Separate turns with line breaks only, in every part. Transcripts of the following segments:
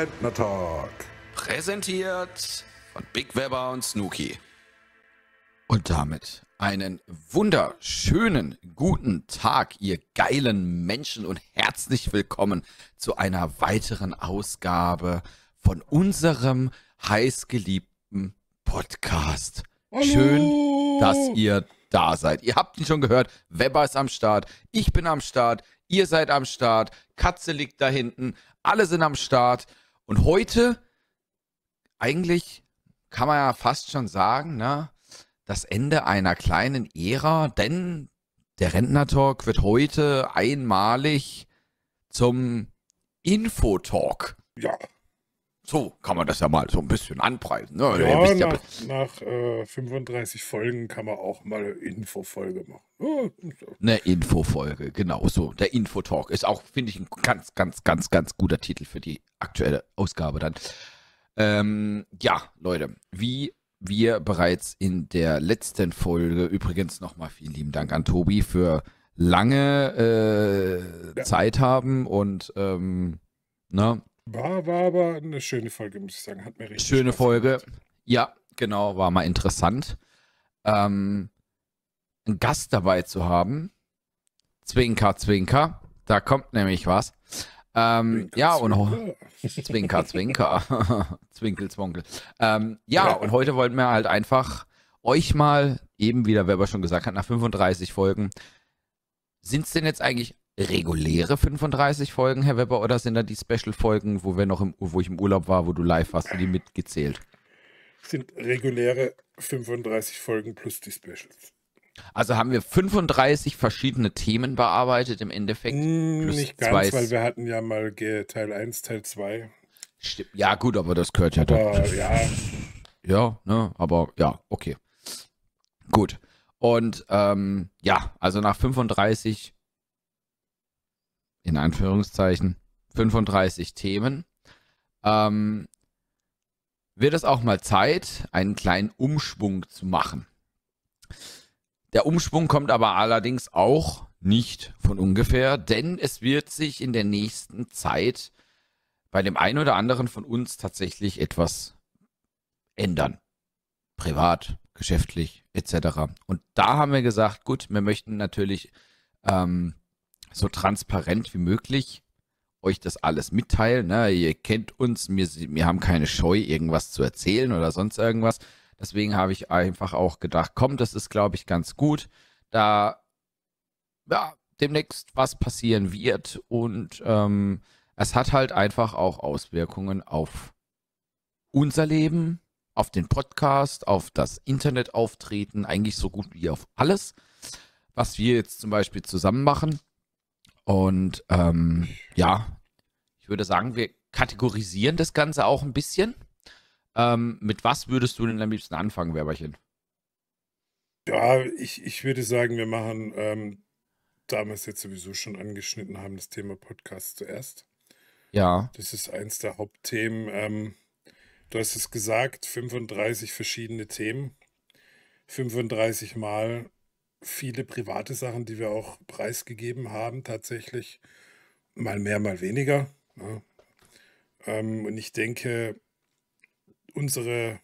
Rentner Talk. Präsentiert von Big Webber und Snooki. Und damit einen wunderschönen guten Tag, ihr geilen Menschen und herzlich willkommen zu einer weiteren Ausgabe von unserem heißgeliebten Podcast. Hallo. Schön, dass ihr da seid. Ihr habt ihn schon gehört, Webber ist am Start, ich bin am Start, ihr seid am Start, Katze liegt da hinten, alle sind am Start und heute eigentlich kann man ja fast schon sagen, ne, das Ende einer kleinen Ära, denn der Rentner-Talk wird heute einmalig zum Infotalk. Ja, so kann man das ja mal so ein bisschen anpreisen. Ne? Ja, ja, nach,
nach äh, 35 Folgen kann man auch mal eine Infofolge machen. Oh, so.
Eine Infofolge, genau so. Der Infotalk ist auch, finde ich, ein ganz, ganz, ganz, ganz guter Titel für die aktuelle Ausgabe dann. Ähm, ja, Leute, wie wir bereits in der letzten Folge, übrigens nochmal vielen lieben Dank an Tobi für lange äh, ja. Zeit haben und ähm, ne,
war, war aber eine schöne Folge, muss ich sagen. Hat mir richtig
Schöne Spaß Folge. Gemacht. Ja, genau, war mal interessant. Ähm, einen Gast dabei zu haben. Zwinker, Zwinker. Da kommt nämlich was. Ähm, Zwinker, ja, und Zwinker, Zwinker. Zwinker. Zwinkel, Zwonkel. Ähm, ja, ja, und heute wollten wir halt einfach euch mal, eben wieder, wer aber schon gesagt hat, nach 35 Folgen, sind es denn jetzt eigentlich reguläre 35 Folgen, Herr Weber, oder sind da die Special-Folgen, wo wir noch im, wo ich im Urlaub war, wo du live warst, die mitgezählt?
Sind reguläre 35 Folgen plus die Specials.
Also haben wir 35 verschiedene Themen bearbeitet im Endeffekt. Mm, nicht ganz, weil wir
hatten ja mal Teil 1, Teil 2.
Stimmt. Ja, gut, aber das gehört ja doch. Ja. ja, ne, aber ja, okay. Gut. Und ähm, ja, also nach 35 in Anführungszeichen 35 Themen, ähm, wird es auch mal Zeit, einen kleinen Umschwung zu machen. Der Umschwung kommt aber allerdings auch nicht von ungefähr, denn es wird sich in der nächsten Zeit bei dem einen oder anderen von uns tatsächlich etwas ändern. Privat, geschäftlich etc. Und da haben wir gesagt, gut, wir möchten natürlich ähm, so transparent wie möglich euch das alles mitteilen. Ne? Ihr kennt uns, wir, wir haben keine Scheu, irgendwas zu erzählen oder sonst irgendwas. Deswegen habe ich einfach auch gedacht, komm, das ist, glaube ich, ganz gut, da ja, demnächst was passieren wird. Und ähm, es hat halt einfach auch Auswirkungen auf unser Leben, auf den Podcast, auf das Internetauftreten, eigentlich so gut wie auf alles, was wir jetzt zum Beispiel zusammen machen. Und ähm, ja, ich würde sagen, wir kategorisieren das Ganze auch ein bisschen. Ähm, mit was würdest du denn am liebsten anfangen, Werberchen?
Ja, ich, ich würde sagen, wir machen, ähm, da wir es jetzt sowieso schon angeschnitten haben, das Thema Podcast zuerst. Ja. Das ist eins der Hauptthemen. Ähm, du hast es gesagt, 35 verschiedene Themen, 35 Mal viele private Sachen, die wir auch preisgegeben haben, tatsächlich mal mehr, mal weniger. Ne? Ähm, und ich denke, unsere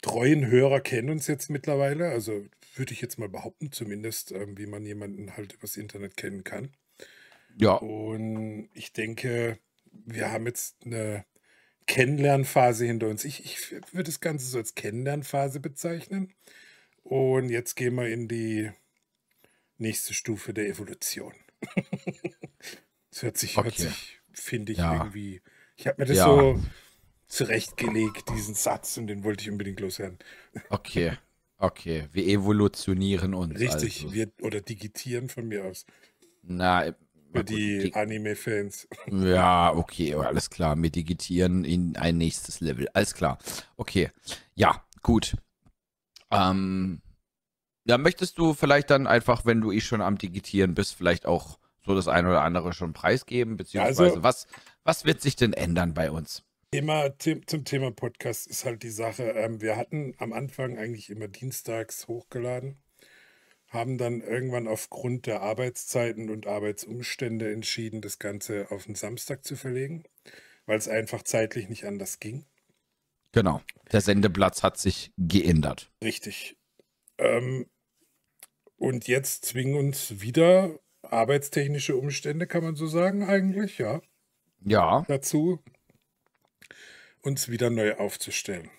treuen Hörer kennen uns jetzt mittlerweile. Also würde ich jetzt mal behaupten, zumindest, ähm, wie man jemanden halt übers Internet kennen kann. Ja. Und ich denke, wir haben jetzt eine Kennenlernphase hinter uns. Ich, ich würde das Ganze so als Kennenlernphase bezeichnen. Und jetzt gehen wir in die nächste Stufe der Evolution. das hört sich, okay. sich, finde ich, ja. irgendwie. Ich habe mir das ja. so zurechtgelegt, diesen Satz, und den wollte ich unbedingt loswerden.
Okay. Okay, wir evolutionieren uns. Richtig, also.
wir oder digitieren von mir aus.
Na, äh, für die
Anime-Fans.
Ja, okay, alles klar. Wir digitieren in ein nächstes Level. Alles klar. Okay. Ja, gut. Ähm, ja, möchtest du vielleicht dann einfach, wenn du eh schon am Digitieren bist, vielleicht auch so das eine oder andere schon preisgeben? Beziehungsweise, also, was, was wird sich denn ändern bei uns?
Immer zum Thema Podcast ist halt die Sache. Ähm, wir hatten am Anfang eigentlich immer dienstags hochgeladen, haben dann irgendwann aufgrund der Arbeitszeiten und Arbeitsumstände entschieden, das Ganze auf den Samstag zu verlegen, weil es einfach zeitlich nicht anders ging.
Genau. Der Sendeplatz hat sich geändert.
Richtig. Ähm, und jetzt zwingen uns wieder arbeitstechnische Umstände, kann man so sagen, eigentlich, ja.
Ja. Dazu,
uns wieder neu aufzustellen.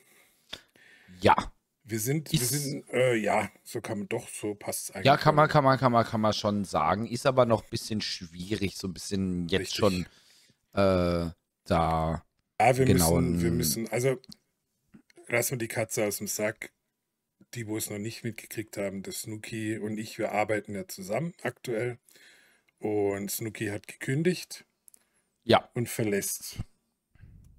Ja. Wir sind, wir sind äh, ja, so kann man doch, so passt es eigentlich. Ja, kann man,
kann man, kann man, kann man schon sagen. Ist aber noch ein bisschen schwierig, so ein bisschen jetzt Richtig. schon äh, da. Ja, wir, müssen, wir müssen, also lass mal die Katze aus dem Sack.
Die, wo es noch nicht mitgekriegt haben, dass Snooki und ich, wir arbeiten ja zusammen aktuell. Und Snooki hat gekündigt. Ja. Und verlässt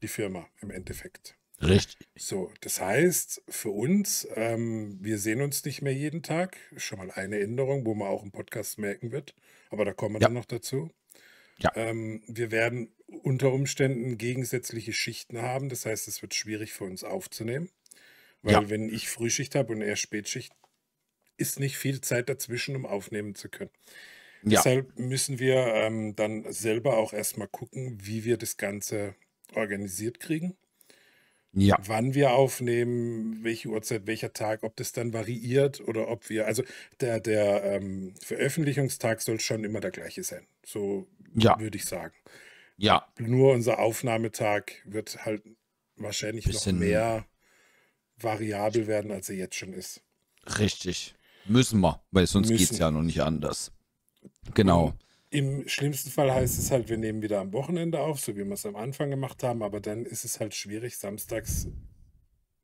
die Firma im Endeffekt. Richtig. So, das heißt, für uns, ähm, wir sehen uns nicht mehr jeden Tag. Schon mal eine Änderung, wo man auch im Podcast merken wird. Aber da kommen wir ja. dann noch dazu. Ja. Ähm, wir werden unter Umständen gegensätzliche Schichten haben. Das heißt, es wird schwierig für uns aufzunehmen. Weil ja. wenn ich Frühschicht habe und er Spätschicht, ist nicht viel Zeit dazwischen, um aufnehmen zu können. Ja. Deshalb müssen wir ähm, dann selber auch erstmal gucken, wie wir das Ganze organisiert kriegen. Ja. Wann wir aufnehmen, welche Uhrzeit, welcher Tag, ob das dann variiert oder ob wir, also der, der ähm, Veröffentlichungstag soll schon immer der gleiche sein. So ja. würde ich sagen. Ja. Nur unser Aufnahmetag wird halt wahrscheinlich Bisschen noch mehr variabel werden, als er jetzt schon ist.
Richtig. Müssen wir, weil sonst geht es ja noch nicht anders. Genau.
Im schlimmsten Fall heißt es halt, wir nehmen wieder am Wochenende auf, so wie wir es am Anfang gemacht haben, aber dann ist es halt schwierig, samstags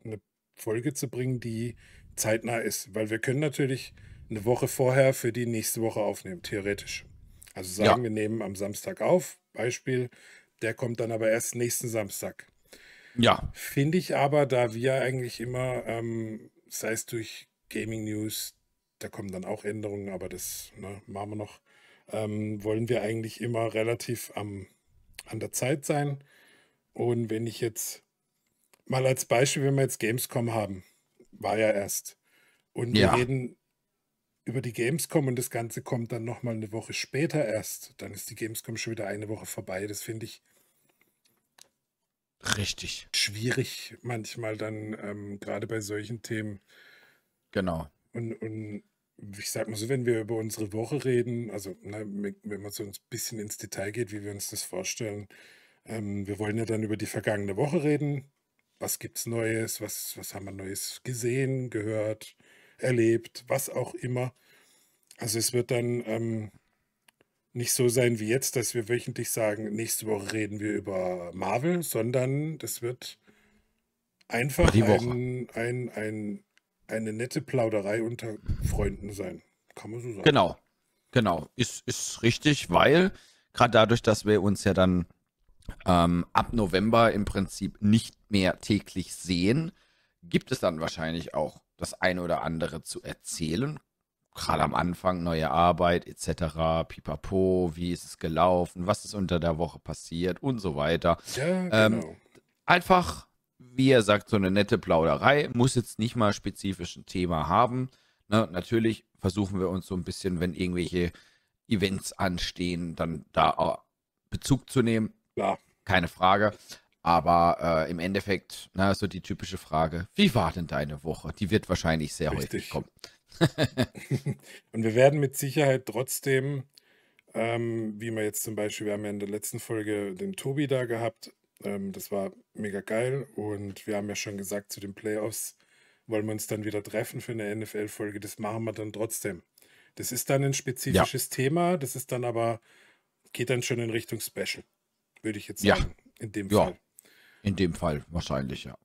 eine Folge zu bringen, die zeitnah ist, weil wir können natürlich eine Woche vorher für die nächste Woche aufnehmen, theoretisch. Also sagen ja. wir nehmen am Samstag auf, Beispiel, der kommt dann aber erst nächsten Samstag. Ja. Finde ich aber, da wir eigentlich immer, ähm, sei es durch Gaming News, da kommen dann auch Änderungen, aber das ne, machen wir noch, ähm, wollen wir eigentlich immer relativ am, an der Zeit sein. Und wenn ich jetzt mal als Beispiel, wenn wir jetzt Gamescom haben, war ja erst. Und ja. wir reden über die Gamescom und das Ganze kommt dann nochmal eine Woche später erst. Dann ist die Gamescom schon wieder eine Woche vorbei. Das finde ich richtig schwierig manchmal dann, ähm, gerade bei solchen Themen. Genau. Und, und ich sag mal so, wenn wir über unsere Woche reden, also na, ne, wenn man so ein bisschen ins Detail geht, wie wir uns das vorstellen, ähm, wir wollen ja dann über die vergangene Woche reden. Was gibt's Neues? Was, was haben wir Neues gesehen, gehört, erlebt, was auch immer. Also es wird dann ähm, nicht so sein wie jetzt, dass wir wöchentlich sagen, nächste Woche reden wir über Marvel, sondern das wird einfach Die Woche. ein, ein, ein, eine nette Plauderei unter Freunden sein. Kann man so sagen. Genau,
genau. Ist, ist richtig, weil gerade dadurch, dass wir uns ja dann ähm, ab November im Prinzip nicht mehr täglich sehen, gibt es dann wahrscheinlich auch das eine oder andere zu erzählen gerade am Anfang, neue Arbeit etc., pipapo, wie ist es gelaufen, was ist unter der Woche passiert und so weiter. Ja, ähm, genau. ähm, einfach, wie er sagt, so eine nette Plauderei, muss jetzt nicht mal spezifisch ein Thema haben. Ne, natürlich versuchen wir uns so ein bisschen, wenn irgendwelche Events anstehen, dann da Bezug zu nehmen. Ja. Keine Frage. Aber äh, im Endeffekt, na, so die typische Frage, wie war denn deine Woche? Die wird wahrscheinlich sehr Richtig. häufig kommen.
und wir werden mit Sicherheit trotzdem, ähm, wie wir jetzt zum Beispiel, wir haben ja in der letzten Folge den Tobi da gehabt, ähm, das war mega geil und wir haben ja schon gesagt, zu den Playoffs wollen wir uns dann wieder treffen für eine NFL-Folge, das machen wir dann trotzdem. Das ist dann ein spezifisches ja. Thema, das ist dann aber, geht dann schon in Richtung Special, würde ich jetzt sagen,
ja. in dem ja. Fall. In dem Fall wahrscheinlich, ja.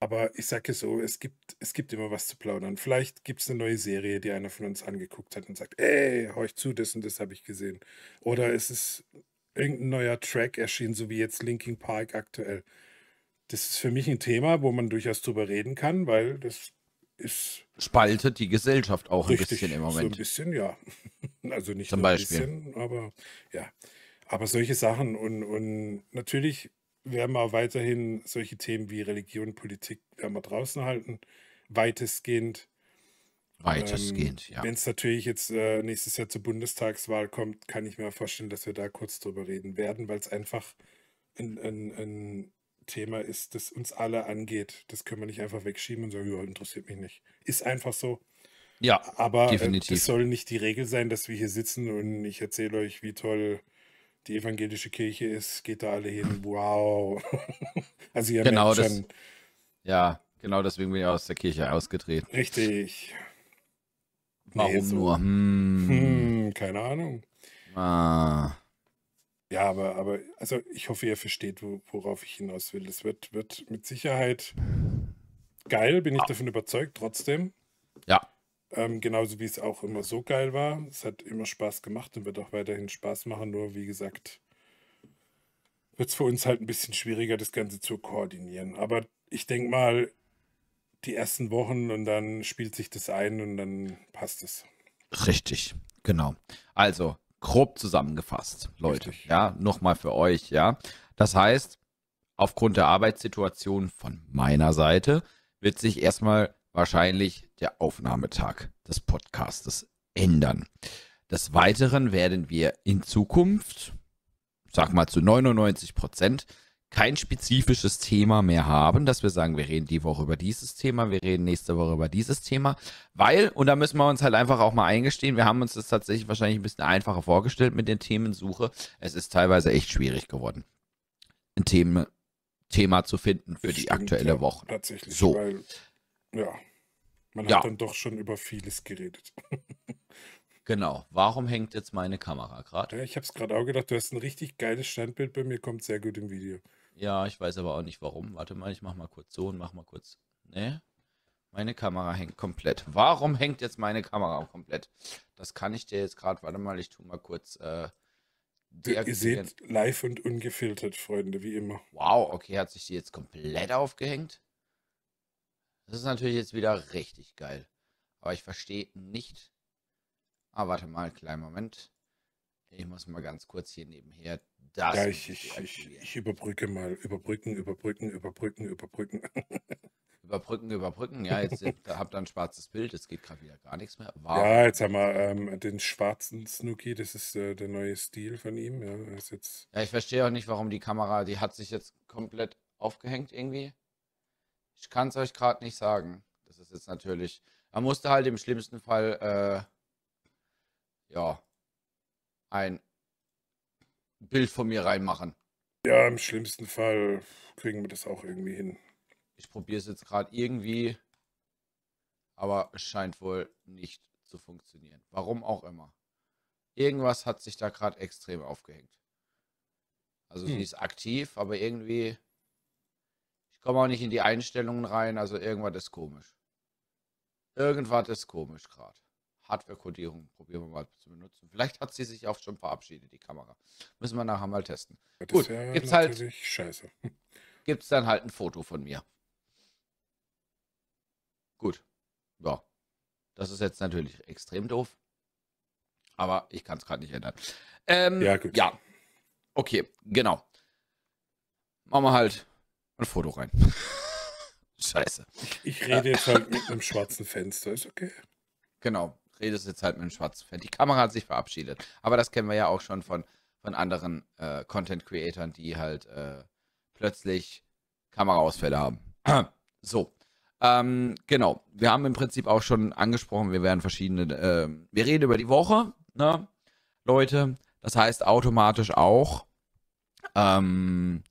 Aber ich sage so, es gibt, es gibt immer was zu plaudern. Vielleicht gibt es eine neue Serie, die einer von uns angeguckt hat und sagt, ey, hör ich zu, das und das habe ich gesehen. Oder es ist irgendein neuer Track erschienen, so wie jetzt Linkin Park aktuell. Das ist für mich ein Thema, wo man durchaus drüber reden kann, weil das
ist. Spaltet die Gesellschaft auch richtig, ein bisschen im Moment. So ein
bisschen, ja. Also nicht Zum nur Beispiel. ein bisschen, aber ja. Aber solche Sachen und, und natürlich werden wir weiterhin solche Themen wie Religion, Politik werden wir draußen halten, weitestgehend. Weitestgehend, ähm, ja. Wenn es natürlich jetzt äh, nächstes Jahr zur Bundestagswahl kommt, kann ich mir vorstellen, dass wir da kurz drüber reden werden, weil es einfach ein, ein, ein, Thema ist, das uns alle angeht. Das können wir nicht einfach wegschieben und sagen, ja, interessiert mich nicht. Ist einfach so. Ja, aber äh, es äh, soll nicht die Regel sein, dass wir hier sitzen und ich erzähle euch, wie toll die evangelische Kirche ist, geht da alle hin, wow. also ihr genau Menschen.
Das, ja, genau deswegen bin ich aus der Kirche ausgetreten. Richtig. Warum nee, so. nur? Hm. Hm,
keine Ahnung.
Ah.
Ja, aber, aber also ich hoffe, ihr versteht, worauf ich hinaus will. Es wird, wird mit Sicherheit geil, bin ich davon überzeugt, trotzdem. Ähm, genauso wie es auch immer so geil war. Es hat immer Spaß gemacht und wird auch weiterhin Spaß machen. Nur wie gesagt, wird es für uns halt ein bisschen schwieriger, das Ganze zu koordinieren. Aber ich denke mal, die ersten Wochen und dann spielt sich das ein und dann passt es.
Richtig, genau. Also, grob zusammengefasst, Leute. Richtig. Ja, nochmal für euch, ja. Das heißt, aufgrund der Arbeitssituation von meiner Seite wird sich erstmal wahrscheinlich der Aufnahmetag des Podcastes ändern. Des Weiteren werden wir in Zukunft, sag mal zu 99 Prozent, kein spezifisches Thema mehr haben, dass wir sagen, wir reden die Woche über dieses Thema, wir reden nächste Woche über dieses Thema, weil, und da müssen wir uns halt einfach auch mal eingestehen, wir haben uns das tatsächlich wahrscheinlich ein bisschen einfacher vorgestellt mit der Themensuche. Es ist teilweise echt schwierig geworden, ein Thema, Thema zu finden für das die aktuelle Woche. Tatsächlich. So. Weil ja, man hat dann doch schon über vieles geredet. genau. Warum hängt jetzt meine Kamera gerade? Ja, ich habe es gerade auch gedacht, du hast ein richtig geiles Standbild bei mir, kommt sehr gut im Video. Ja, ich weiß aber auch nicht warum. Warte mal, ich mache mal kurz so und mache mal kurz. Ne? Meine Kamera hängt komplett. Warum hängt jetzt meine Kamera komplett? Das kann ich dir jetzt gerade, warte mal, ich tue mal kurz. Äh, Ihr seht live
und ungefiltert, Freunde, wie immer.
Wow, okay, hat sich die jetzt komplett aufgehängt? Das ist natürlich jetzt wieder richtig geil. Aber ich verstehe nicht. Ah, warte mal, kleinen Moment. Ich muss mal ganz kurz hier nebenher das. Ja, ich, ich, ich, ich überbrücke mal. Überbrücken, überbrücken, überbrücken, überbrücken. überbrücken, überbrücken. Ja, jetzt habt ihr ein schwarzes Bild. Es geht gerade wieder gar nichts mehr. Wow. Ja, jetzt haben wir ähm,
den schwarzen Snooki. Das ist äh, der neue Stil von ihm. Ja, ist jetzt...
ja, ich verstehe auch nicht, warum die Kamera, die hat sich jetzt komplett aufgehängt irgendwie. Ich kann es euch gerade nicht sagen. Das ist jetzt natürlich. Man musste halt im schlimmsten Fall, äh, ja, ein Bild von mir reinmachen. Ja, im schlimmsten Fall kriegen wir das auch irgendwie hin. Ich probiere es jetzt gerade irgendwie, aber es scheint wohl nicht zu funktionieren. Warum auch immer. Irgendwas hat sich da gerade extrem aufgehängt. Also hm. sie ist aktiv, aber irgendwie ich komme auch nicht in die Einstellungen rein, also irgendwas ist komisch. Irgendwas ist komisch gerade. Hardware-Codierung probieren wir mal zu benutzen. Vielleicht hat sie sich auch schon verabschiedet, die Kamera. Müssen wir nachher mal testen. Das Gut, gibt's halt. Scheiße. Gibt's dann halt ein Foto von mir. Gut. Ja. Das ist jetzt natürlich extrem doof. Aber ich kann es gerade nicht ändern. Ähm, ja, gut. Ja. Okay, genau. Machen wir halt ein Foto rein. Scheiße. Ich, ich rede jetzt halt mit einem schwarzen Fenster, ist okay. Genau, redest jetzt halt mit einem schwarzen Fenster. Die Kamera hat sich verabschiedet. Aber das kennen wir ja auch schon von, von anderen äh, Content-Creatern, die halt äh, plötzlich Kameraausfälle haben. so. Ähm, genau. Wir haben im Prinzip auch schon angesprochen, wir werden verschiedene. Äh, wir reden über die Woche, ne? Leute. Das heißt automatisch auch. Ähm,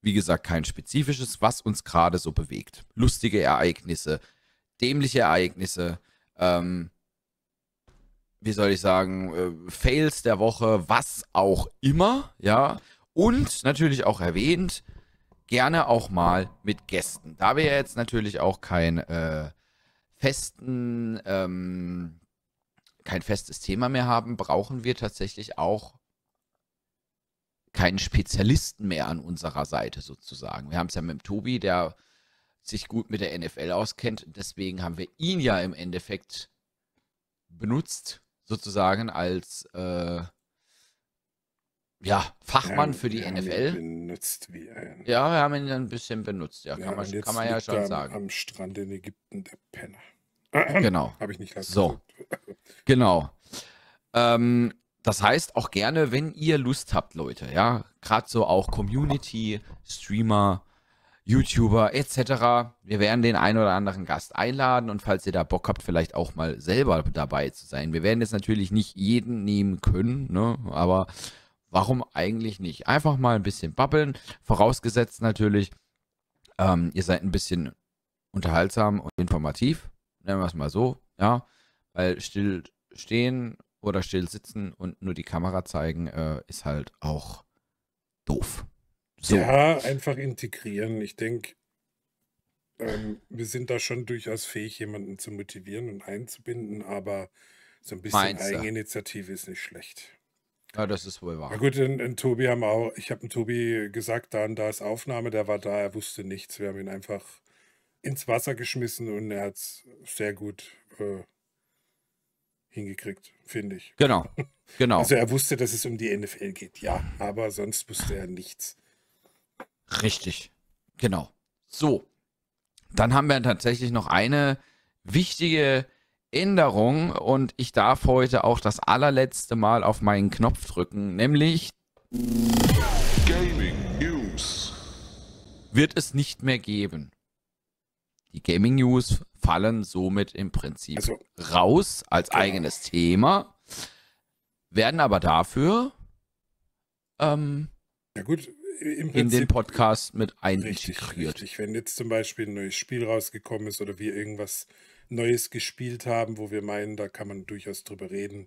wie gesagt, kein spezifisches, was uns gerade so bewegt. Lustige Ereignisse, dämliche Ereignisse, ähm, wie soll ich sagen, äh, Fails der Woche, was auch immer, ja. Und natürlich auch erwähnt, gerne auch mal mit Gästen. Da wir jetzt natürlich auch kein äh, festen, ähm, kein festes Thema mehr haben, brauchen wir tatsächlich auch keinen Spezialisten mehr an unserer Seite sozusagen. Wir haben es ja mit dem Tobi, der sich gut mit der NFL auskennt. Deswegen haben wir ihn ja im Endeffekt benutzt, sozusagen als äh, ja, Fachmann ja, ähm, für die NFL. benutzt wie ein. Ja, wir haben ihn ein bisschen benutzt, ja, ja kann, man, kann man ja schon am, sagen. Am
Strand in Ägypten der Penner.
Genau. Habe ich nicht So. Genau. Ähm, das heißt auch gerne, wenn ihr Lust habt, Leute, ja, gerade so auch Community, Streamer, YouTuber etc. Wir werden den einen oder anderen Gast einladen und falls ihr da Bock habt, vielleicht auch mal selber dabei zu sein. Wir werden jetzt natürlich nicht jeden nehmen können, ne? aber warum eigentlich nicht? Einfach mal ein bisschen babbeln, vorausgesetzt natürlich, ähm, ihr seid ein bisschen unterhaltsam und informativ, nennen wir es mal so, ja, weil still stehen oder still sitzen und nur die Kamera zeigen, äh, ist halt auch doof. So. Ja, einfach
integrieren. Ich denke, ähm, wir sind da schon durchaus fähig, jemanden zu motivieren und einzubinden, aber so ein bisschen Meinst Eigeninitiative ist nicht schlecht.
Ja, das ist wohl wahr. Na gut,
in, in Tobi haben auch, ich habe dem Tobi gesagt, da und da ist Aufnahme, der war da, er wusste nichts. Wir haben ihn einfach ins Wasser geschmissen und er hat es sehr gut äh, hingekriegt, finde ich.
Genau, genau. Also er
wusste, dass es um die NFL geht, ja, aber sonst wusste er nichts.
Richtig, genau. So, dann haben wir tatsächlich noch eine wichtige Änderung und ich darf heute auch das allerletzte Mal auf meinen Knopf drücken, nämlich Gaming News wird es nicht mehr geben. Die Gaming News fallen somit im Prinzip also, raus als genau. eigenes Thema, werden aber dafür ähm, ja
gut, Prinzip, in den Podcast
mit eintegriert. Richtig, richtig.
Wenn jetzt zum Beispiel ein neues Spiel rausgekommen ist oder wir irgendwas Neues gespielt haben, wo wir meinen, da kann man durchaus drüber reden,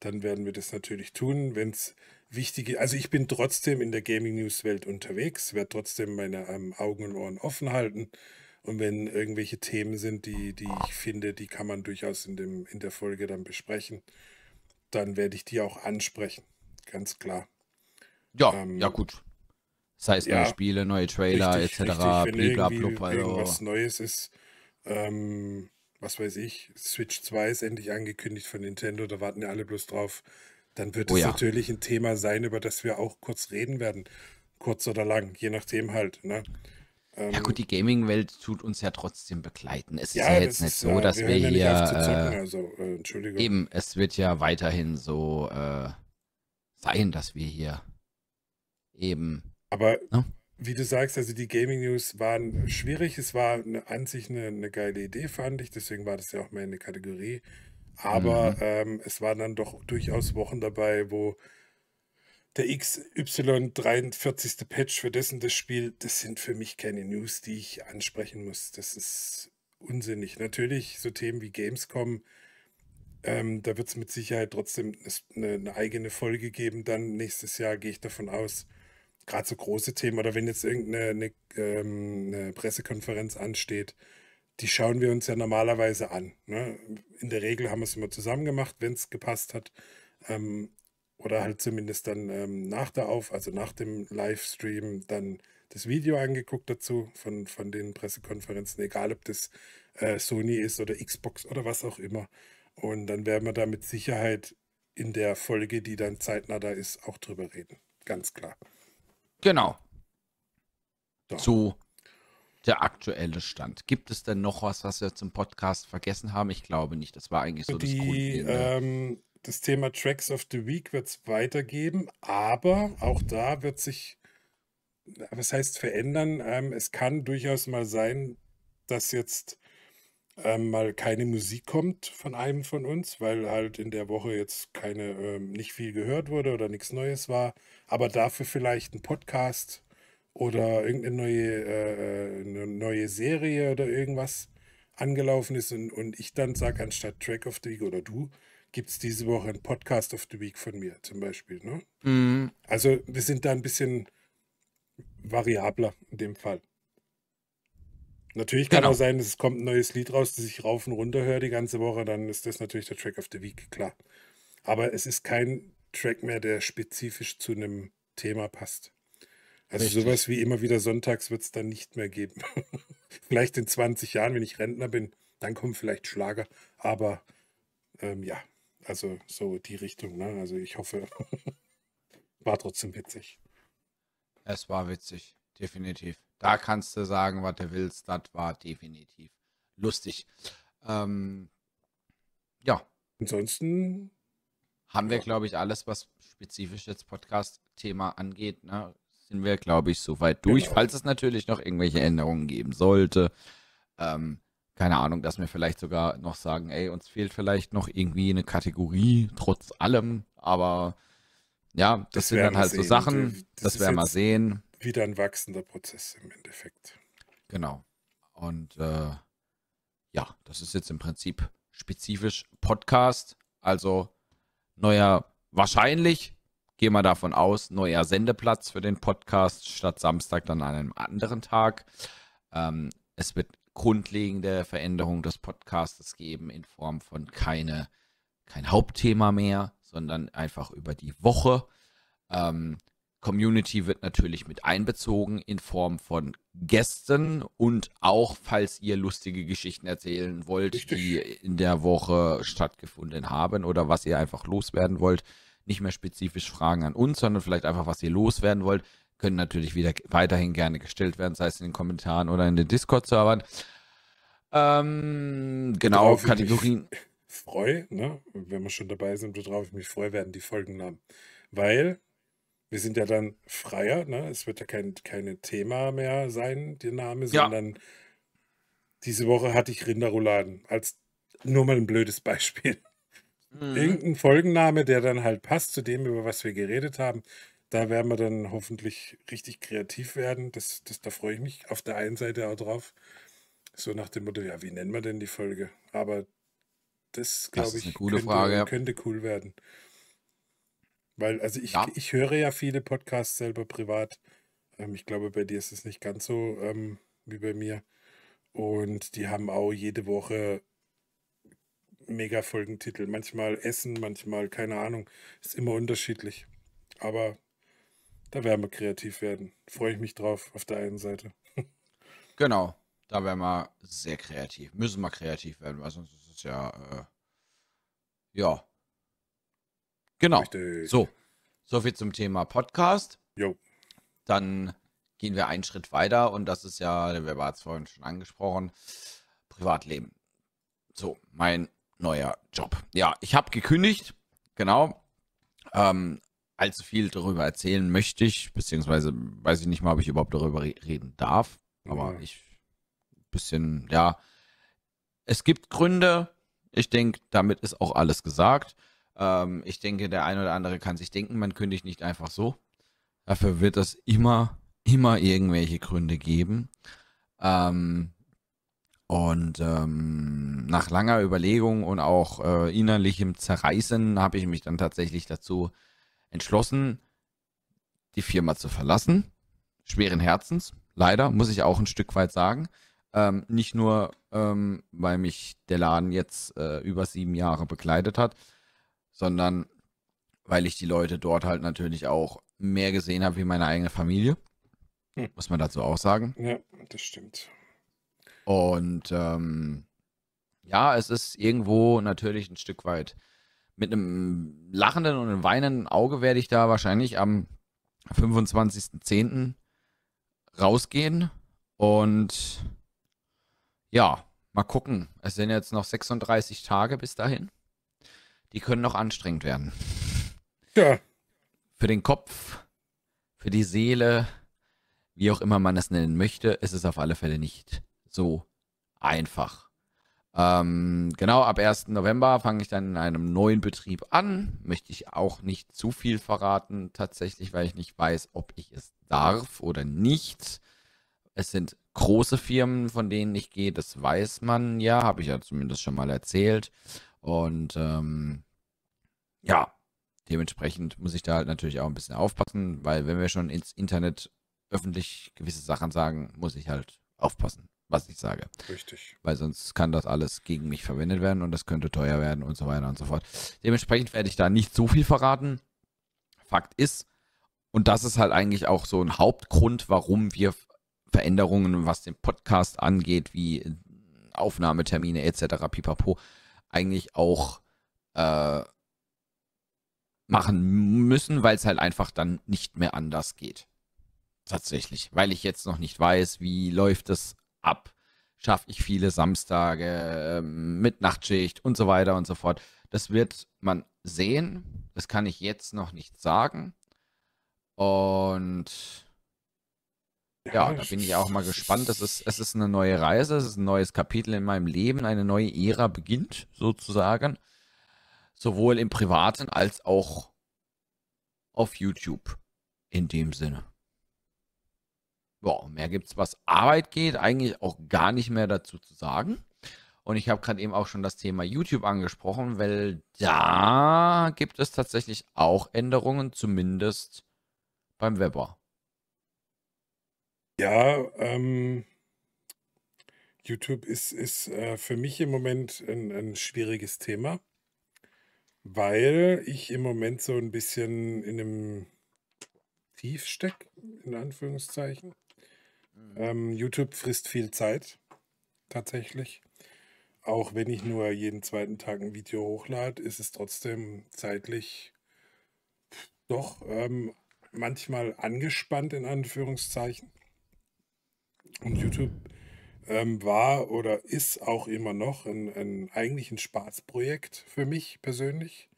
dann werden wir das natürlich tun. Wenn es wichtige, also ich bin trotzdem in der Gaming News Welt unterwegs, werde trotzdem meine ähm, Augen und Ohren offen halten und wenn irgendwelche Themen sind, die, die ich finde, die kann man durchaus in, dem, in der Folge dann besprechen, dann werde ich die auch ansprechen. Ganz klar.
Ja, ähm, ja, gut. Sei es ja, neue Spiele, neue Trailer, etc. Blablabla. Also. Irgendwas
Neues ist, ähm, was weiß ich, Switch 2 ist endlich angekündigt von Nintendo, da warten ja alle bloß drauf. Dann wird oh, es ja. natürlich ein Thema sein, über das wir auch kurz reden werden. Kurz oder lang, je nachdem halt. Ne? Ähm,
ja gut, die Gaming-Welt tut uns ja trotzdem begleiten. Es ja, ist ja jetzt nicht ist, so, dass wir, wir hier... Ja äh, also, äh, eben, es wird ja weiterhin so äh, sein, dass wir hier eben...
Aber ne? wie du sagst, also die Gaming-News waren schwierig. Es war eine, an sich eine, eine, geile Idee, fand ich. Deswegen war das ja auch mehr eine Kategorie. Aber mhm. ähm, es waren dann doch durchaus Wochen dabei, wo der XY43. Patch für dessen das Spiel, das sind für mich keine News, die ich ansprechen muss. Das ist unsinnig. Natürlich, so Themen wie Gamescom, ähm, da wird es mit Sicherheit trotzdem eine, eine, eigene Folge geben. Dann nächstes Jahr gehe ich davon aus, gerade so große Themen oder wenn jetzt irgendeine eine, ähm, eine Pressekonferenz ansteht, die schauen wir uns ja normalerweise an. Ne? In der Regel haben wir es immer zusammen gemacht, wenn es gepasst hat. Ähm, oder halt zumindest dann ähm, nach der Auf, also nach dem Livestream, dann das Video angeguckt dazu von, von den Pressekonferenzen, egal ob das äh, Sony ist oder Xbox oder was auch immer. Und dann werden wir da mit Sicherheit in der Folge, die dann zeitnah da ist, auch drüber reden. Ganz klar.
Genau. So. so der aktuelle Stand. Gibt es denn noch was, was wir zum Podcast vergessen haben? Ich glaube nicht. Das war eigentlich so die, das Grundthema.
Ähm, das Thema Tracks of the Week wird es weitergeben, aber auch da wird sich, was heißt verändern? Ähm, es kann durchaus mal sein, dass jetzt ähm, mal keine Musik kommt von einem von uns, weil halt in der Woche jetzt keine, ähm, nicht viel gehört wurde oder nichts Neues war, aber dafür vielleicht ein Podcast oder irgendeine neue, äh, eine äh, neue Serie oder irgendwas angelaufen ist und, und ich dann sage, anstatt Track of the Week oder du, gibt es diese Woche einen Podcast of the Week von mir zum Beispiel. Ne? Mhm. Also wir sind da ein bisschen variabler in dem Fall. Natürlich kann genau. auch sein, dass es kommt ein neues Lied raus, das ich rauf und runter höre die ganze Woche, dann ist das natürlich der Track of the Week, klar. Aber es ist kein Track mehr, der spezifisch zu einem Thema passt. Also Richtig. sowas wie immer wieder sonntags wird es dann nicht mehr geben. vielleicht in 20 Jahren, wenn ich Rentner bin, dann kommen vielleicht Schlager. Aber ähm, ja, also so die Richtung, ne? Also ich hoffe,
war trotzdem witzig. Es war witzig, definitiv. Da kannst du sagen, was du willst. Das war definitiv lustig. Ähm, ja. Ansonsten haben wir, glaube ich, alles, was spezifisch jetzt Podcast-Thema angeht, ne, sind wir, glaube ich, soweit durch. Genau. Falls es natürlich noch irgendwelche Änderungen geben sollte, ähm, keine Ahnung, dass wir vielleicht sogar noch sagen, ey, uns fehlt vielleicht noch irgendwie eine Kategorie, trotz allem, aber ja, das, das sind dann halt sehen. so Sachen, das, das werden wir sehen.
Wieder ein wachsender Prozess im Endeffekt.
Genau. Und äh, ja, das ist jetzt im Prinzip spezifisch Podcast, also neuer, wahrscheinlich, gehen wir davon aus, neuer Sendeplatz für den Podcast, statt Samstag dann an einem anderen Tag. Ähm, es wird grundlegende Veränderung des Podcasts geben in Form von keine, kein Hauptthema mehr, sondern einfach über die Woche. Ähm, Community wird natürlich mit einbezogen in Form von Gästen und auch, falls ihr lustige Geschichten erzählen wollt, Richtig. die in der Woche stattgefunden haben oder was ihr einfach loswerden wollt, nicht mehr spezifisch Fragen an uns, sondern vielleicht einfach, was ihr loswerden wollt, können natürlich wieder weiterhin gerne gestellt werden, sei es in den Kommentaren oder in den Discord-Servern. Ähm, genau, worauf Kategorien.
Ich ne? wenn wir schon dabei sind, worauf ich mich freue, werden die Folgen Folgennamen. Weil wir sind ja dann freier, ne? es wird ja kein keine Thema mehr sein, der Name, ja. sondern diese Woche hatte ich Rinderrouladen. Als nur mal ein blödes Beispiel. Mhm. Irgendein Folgenname, der dann halt passt zu dem, über was wir geredet haben da werden wir dann hoffentlich richtig kreativ werden. Das, das, da freue ich mich auf der einen Seite auch drauf. So nach dem Motto, ja, wie nennen wir denn die Folge? Aber das, glaube ich, könnte, Frage. könnte cool werden. Weil, also ich, ja. ich höre ja viele Podcasts selber privat. Ähm, ich glaube, bei dir ist es nicht ganz so ähm, wie bei mir. Und die haben auch jede Woche mega Folgentitel. Manchmal Essen, manchmal keine Ahnung. Ist immer unterschiedlich. Aber da werden wir kreativ werden. Freue ich mich drauf auf der einen Seite.
Genau, da werden wir sehr kreativ. Müssen wir kreativ werden, weil sonst ist es ja. Äh, ja. Genau. Richtig. So. Soviel zum Thema Podcast. Jo. Dann gehen wir einen Schritt weiter und das ist ja, wer war es vorhin schon angesprochen, Privatleben. So, mein neuer Job. Ja, ich habe gekündigt, genau. Ähm, allzu viel darüber erzählen möchte ich, beziehungsweise weiß ich nicht mal, ob ich überhaupt darüber reden darf. Aber ja. Mhm. ich bisschen, ja. Es gibt Gründe. Ich denke, damit ist auch alles gesagt. Ähm, ich denke, der ein oder andere kann sich denken, man kündigt nicht einfach so. Dafür wird es immer, immer irgendwelche Gründe geben. Ähm, und ähm, nach langer Überlegung und auch äh, innerlichem Zerreißen habe ich mich dann tatsächlich dazu äh, entschlossen, die Firma zu verlassen. Schweren Herzens, leider, muss ich auch ein Stück weit sagen. Ähm, nicht nur, ähm, weil mich der Laden jetzt äh, über sieben Jahre begleitet hat, sondern weil ich die Leute dort halt natürlich auch mehr gesehen habe wie meine eigene Familie. Hm. Muss man dazu auch sagen. Ja, das stimmt. Und ähm, ja, es ist irgendwo natürlich ein Stück weit mit einem lachenden und einem weinenden Auge werde ich da wahrscheinlich am 25.10. rausgehen und ja, mal gucken. Es sind jetzt noch 36 Tage bis dahin. Die können noch anstrengend werden. Ja. Für den Kopf, für die Seele, wie auch immer man es nennen möchte, ist es auf alle Fälle nicht so einfach. Ähm, genau, ab 1. November fange ich dann in einem neuen Betrieb an. Möchte ich auch nicht zu viel verraten, tatsächlich, weil ich nicht weiß, ob ich es darf oder nicht. Es sind große Firmen, von denen ich gehe, das weiß man ja, habe ich ja zumindest schon mal erzählt. Und ähm, ja, dementsprechend muss ich da halt natürlich auch ein bisschen aufpassen, weil wenn wir schon ins Internet öffentlich gewisse Sachen sagen, muss ich halt aufpassen was ich sage. Richtig. Weil sonst kann das alles gegen mich verwendet werden und das könnte teuer werden und so weiter und so fort. Dementsprechend werde ich da nicht so viel verraten. Fakt ist, und das ist halt eigentlich auch so ein Hauptgrund, warum wir Veränderungen, was den Podcast angeht, wie Aufnahmetermine etc., pipapo, eigentlich auch äh, machen müssen, weil es halt einfach dann nicht mehr anders geht. Tatsächlich. Weil ich jetzt noch nicht weiß, wie läuft es ab. Schaffe ich viele Samstage ähm, mit Nachtschicht und so weiter und so fort. Das wird man sehen. Das kann ich jetzt noch nicht sagen. Und ja, ja da bin ich auch mal gespannt. Das ist, es ist eine neue Reise, es ist ein neues Kapitel in meinem Leben, eine neue Ära beginnt sozusagen. Sowohl im privaten als auch auf YouTube in dem Sinne ja, mehr gibt es, was Arbeit geht, eigentlich auch gar nicht mehr dazu zu sagen. Und ich habe gerade eben auch schon das Thema YouTube angesprochen, weil da gibt es tatsächlich auch Änderungen, zumindest beim Webber.
Ja, ähm, YouTube ist, ist äh, für mich im Moment ein, ein, schwieriges Thema, weil ich im Moment so ein bisschen in einem Tief stecke, in Anführungszeichen. Mhm. Ähm, YouTube frisst viel Zeit, tatsächlich. Auch wenn ich nur jeden zweiten Tag ein Video hochlade, ist es trotzdem zeitlich doch ähm, manchmal angespannt in Anführungszeichen. Und YouTube ähm, war oder ist auch immer noch ein, ein, eigentlich ein Spaßprojekt für mich persönlich.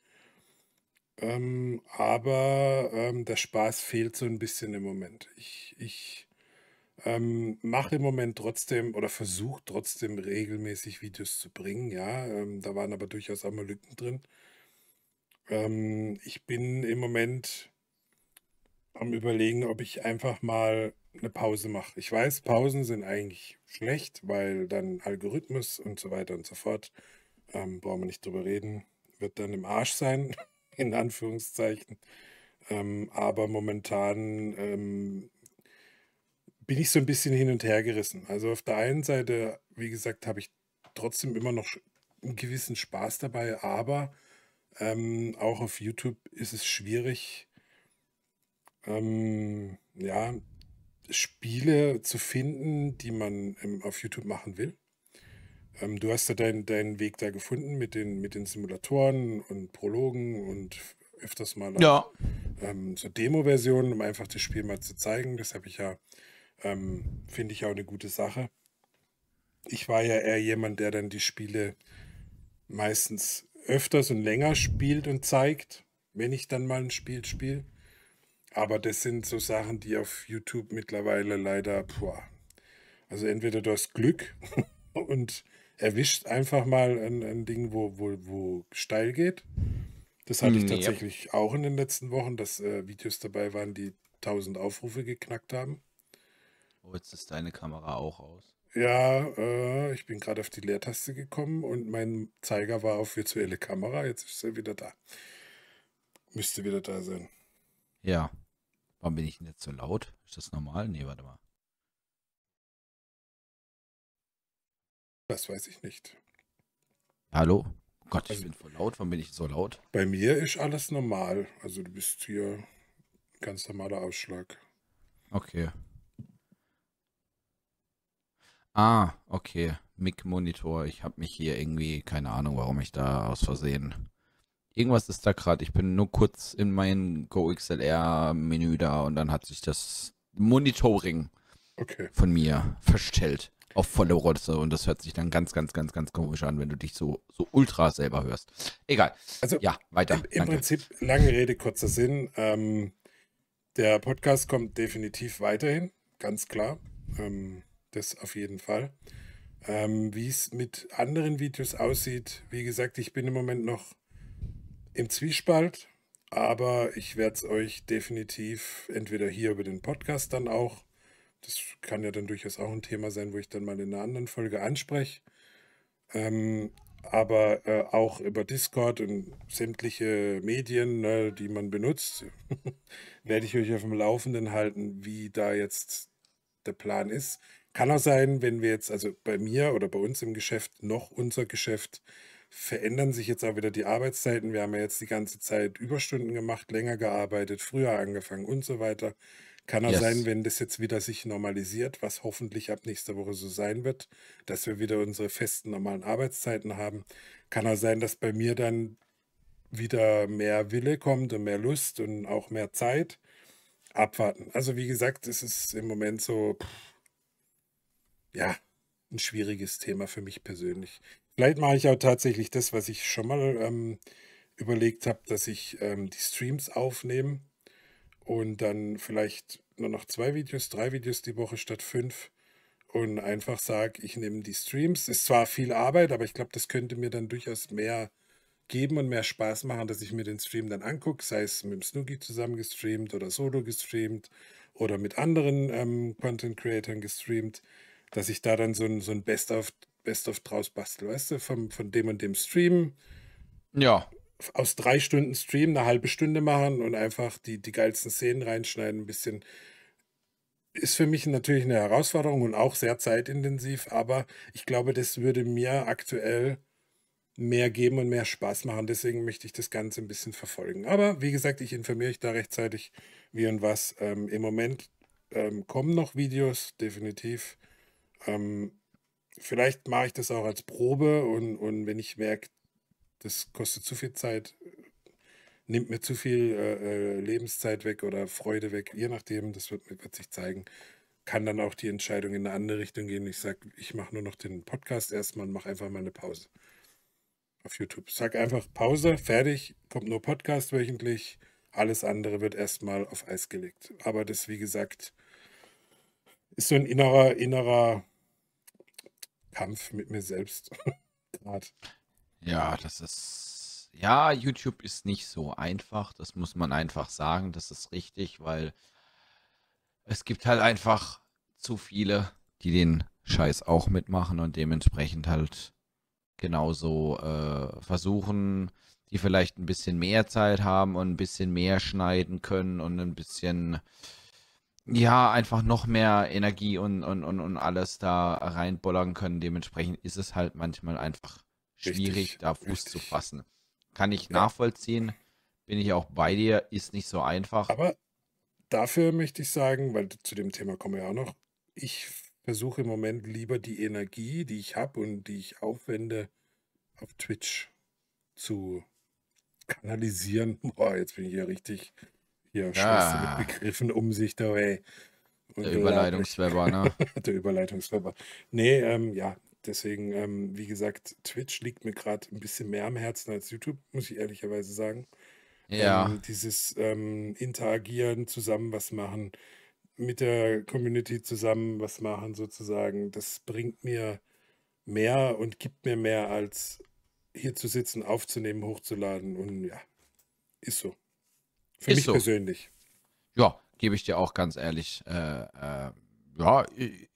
Ähm, aber ähm, der Spaß fehlt so ein bisschen im Moment. Ich, ich ähm, macht im Moment trotzdem oder versucht trotzdem regelmäßig Videos zu bringen, ja. Ähm, da waren aber durchaus auch mal Lücken drin. Ähm, ich bin im Moment am Überlegen, ob ich einfach mal eine Pause mache. Ich weiß, Pausen sind eigentlich schlecht, weil dann Algorithmus und so weiter und so fort, ähm, brauchen wir nicht drüber reden, wird dann im Arsch sein, in Anführungszeichen. Ähm, aber momentan ähm, bin ich so ein bisschen hin und her gerissen. Also auf der einen Seite, wie gesagt, habe ich trotzdem immer noch einen gewissen Spaß dabei, aber ähm, auch auf YouTube ist es schwierig, ähm, ja, Spiele zu finden, die man ähm, auf YouTube machen will. Ähm, du hast ja deinen dein Weg da gefunden mit den, mit den Simulatoren und Prologen und öfters mal ja. auch, ähm, so Demo-Versionen, um einfach das Spiel mal zu zeigen. Das habe ich ja ähm, Finde ich auch eine gute Sache. Ich war ja eher jemand, der dann die Spiele meistens öfters und länger spielt und zeigt, wenn ich dann mal ein Spiel spiele. Aber das sind so Sachen, die auf YouTube mittlerweile leider, boah. Also entweder du hast Glück und erwischt einfach mal ein, ein Ding, wo, wo, wo steil geht. Das hatte ich mm, tatsächlich ja. auch in den letzten Wochen, dass äh, Videos dabei waren, die 1000 Aufrufe geknackt haben.
Oh, jetzt ist deine Kamera auch aus.
Ja, äh, ich bin gerade auf die Leertaste gekommen und mein Zeiger war auf virtuelle Kamera. Jetzt ist er wieder da. Müsste wieder da sein.
Ja. Warum bin ich denn jetzt so laut? Ist das normal? Nee, warte mal. Das weiß ich nicht. Hallo? Gott, ich also, bin voll laut. Warum bin ich so laut? Bei mir ist
alles normal. Also du bist hier ganz normaler Ausschlag.
Okay. Ah, okay. mig monitor Ich habe mich hier irgendwie, keine Ahnung, warum ich da aus Versehen. Irgendwas ist da gerade. Ich bin nur kurz in mein GoXLR-Menü da und dann hat sich das Monitoring okay. von mir verstellt auf volle Rotze und das hört sich dann ganz, ganz, ganz, ganz komisch an, wenn du dich so, so ultra selber hörst. Egal. Also, ja, weiter. Im, im Prinzip,
lange Rede, kurzer Sinn. Ähm, der Podcast kommt definitiv weiterhin, ganz klar. Ähm, das auf jeden Fall. Ähm, wie es mit anderen Videos aussieht, wie gesagt, ich bin im Moment noch im Zwiespalt, aber ich werde es euch definitiv entweder hier über den Podcast dann auch, das kann ja dann durchaus auch ein Thema sein, wo ich dann mal in einer anderen Folge anspreche, ähm, aber äh, auch über Discord und sämtliche Medien, ne, die man benutzt, werde ich euch auf dem Laufenden halten, wie da jetzt der Plan ist. Kann auch sein, wenn wir jetzt, also bei mir oder bei uns im Geschäft, noch unser Geschäft, verändern sich jetzt auch wieder die Arbeitszeiten. Wir haben ja jetzt die ganze Zeit Überstunden gemacht, länger gearbeitet, früher angefangen und so weiter. Kann auch yes. sein, wenn das jetzt wieder sich normalisiert, was hoffentlich ab nächster Woche so sein wird, dass wir wieder unsere festen normalen Arbeitszeiten haben. Kann auch sein, dass bei mir dann wieder mehr Wille kommt und mehr Lust und auch mehr Zeit. Abwarten. Also wie gesagt, es ist im Moment so, pff, ja, ein schwieriges Thema für mich persönlich. Vielleicht mache ich auch tatsächlich das, was ich schon mal ähm, überlegt habe, dass ich ähm, die Streams aufnehme und dann vielleicht nur noch zwei Videos, drei Videos die Woche statt fünf und einfach sage, ich nehme die Streams. Ist zwar viel Arbeit, aber ich glaube, das könnte mir dann durchaus mehr geben und mehr Spaß machen, dass ich mir den Stream dann angucke, sei es mit dem Snooki zusammen gestreamt oder solo gestreamt oder mit anderen ähm, Content-Creatern gestreamt dass ich da dann so ein, so ein Best-of Best of draus bastel, weißt du, von, von dem und dem Stream. Ja. Aus drei Stunden Stream eine halbe Stunde machen und einfach die, die geilsten Szenen reinschneiden, ein bisschen. Ist für mich natürlich eine Herausforderung und auch sehr zeitintensiv, aber ich glaube, das würde mir aktuell mehr geben und mehr Spaß machen. Deswegen möchte ich das Ganze ein bisschen verfolgen. Aber wie gesagt, ich informiere euch da rechtzeitig, wie und was. Ähm, Im Moment ähm, kommen noch Videos, definitiv. Ähm, vielleicht mache ich das auch als Probe und, und wenn ich merke, das kostet zu viel Zeit, nimmt mir zu viel äh, äh Lebenszeit weg oder Freude weg, je nachdem, das wird, wird sich zeigen, kann dann auch die Entscheidung in eine andere Richtung gehen. Ich sage, ich mache nur noch den Podcast erstmal und mache einfach mal eine Pause auf YouTube. Sag einfach Pause, fertig, kommt nur Podcast wöchentlich, alles andere wird erstmal auf Eis gelegt. Aber das, wie gesagt, ist so ein innerer, innerer Kampf mit mir selbst tat.
Ja, das ist. Ja, YouTube ist nicht so einfach. Das muss man einfach sagen. Das ist richtig, weil es gibt halt einfach zu viele, die den Scheiß auch mitmachen und dementsprechend halt genauso äh, versuchen, die vielleicht ein bisschen mehr Zeit haben und ein bisschen mehr schneiden können und ein bisschen ja, einfach noch mehr Energie und, und, und, und alles da reinbollern können. Dementsprechend ist es halt manchmal einfach schwierig, richtig, da Fuß richtig. zu fassen. Kann ich ja. nachvollziehen, bin ich auch bei dir, ist nicht so einfach. Aber
dafür möchte ich sagen, weil zu dem Thema kommen wir auch noch, ich versuche im Moment lieber die Energie, die ich habe und die ich aufwende, auf Twitch zu kanalisieren. Boah, jetzt bin ich ja richtig hier scheiße mit ah. Begriffen um sich da, ey. der Überleitungswebber, ne? der Überleitungswebber. Nee, ähm, ja, deswegen, ähm, wie gesagt, Twitch liegt mir gerade ein bisschen mehr am Herzen als YouTube, muss ich ehrlicherweise sagen. Ja. Ähm, dieses ähm, Interagieren, zusammen was machen, mit der Community zusammen was machen, sozusagen, das bringt mir mehr und gibt mir mehr als hier zu sitzen, aufzunehmen, hochzuladen und ja, ist so. Für ist mich so.
persönlich. Ja, gebe ich dir auch ganz ehrlich. Äh, äh, ja,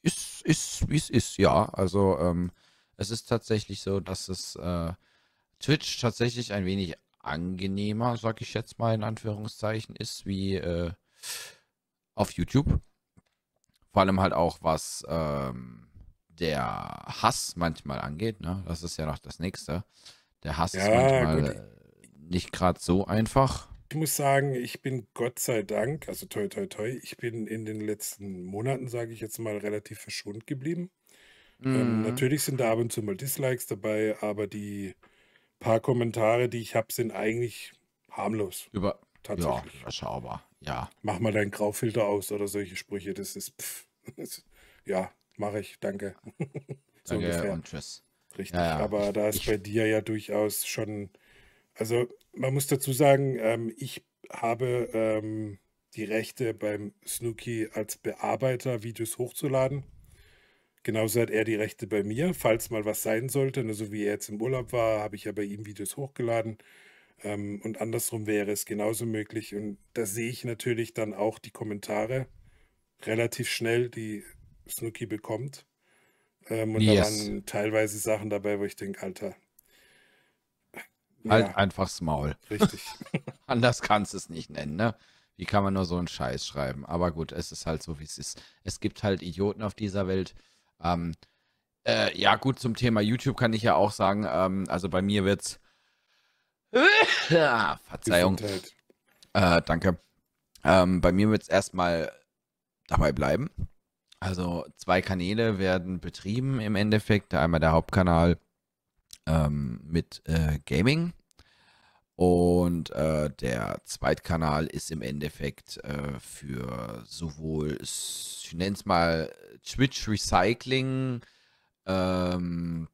ist, ist wie es ist, ja. Also ähm, es ist tatsächlich so, dass es äh, Twitch tatsächlich ein wenig angenehmer, sag ich jetzt mal in Anführungszeichen, ist wie äh, auf YouTube. Vor allem halt auch, was ähm, der Hass manchmal angeht. Ne? Das ist ja noch das Nächste. Der Hass ja, ist manchmal gut. Äh, nicht gerade so einfach
ich muss sagen, ich bin Gott sei Dank, also toi toi toi, ich bin in den letzten Monaten, sage ich jetzt mal, relativ verschont geblieben. Ähm, mhm. Ähm, natürlich sind da ab und zu mal Dislikes dabei, aber die paar Kommentare, die ich habe, sind eigentlich harmlos.
Über tatsächlich. Ja, überschaubar, ja.
Mach mal deinen Graufilter aus oder solche Sprüche, das ist pff. ja, mache ich, danke. so danke ungefähr. und
tschüss. Richtig, ja, ja. aber da
ist bei dir ja durchaus schon also man muss dazu sagen, ähm, ich habe ähm, die Rechte beim Snooki als Bearbeiter Videos hochzuladen. Genauso hat er die Rechte bei mir, falls mal was sein sollte. Ne, so wie er jetzt im Urlaub war, habe ich ja bei ihm Videos hochgeladen. Ähm, und andersrum wäre es genauso möglich. Und da sehe ich natürlich dann auch die Kommentare relativ schnell, die Snooki bekommt. Ähm, und yes. da waren teilweise Sachen dabei, wo ich denke, Alter,
Halt ja. einfach's Maul. Richtig. Anders kannst du es nicht nennen, ne? Wie kann man nur so einen Scheiß schreiben? Aber gut, es ist halt so, wie es ist. Es gibt halt Idioten auf dieser Welt. Ähm, äh, ja, gut, zum Thema YouTube kann ich ja auch sagen, ähm, also bei mir wird's. ah, Verzeihung. Äh, danke. Ähm, bei mir wird es erstmal dabei bleiben. Also zwei Kanäle werden betrieben im Endeffekt. Einmal der Hauptkanal ähm, mit äh, Gaming und äh, der Zweitkanal ist im Endeffekt äh, für sowohl, ich nenne es mal Twitch Recycling, ähm,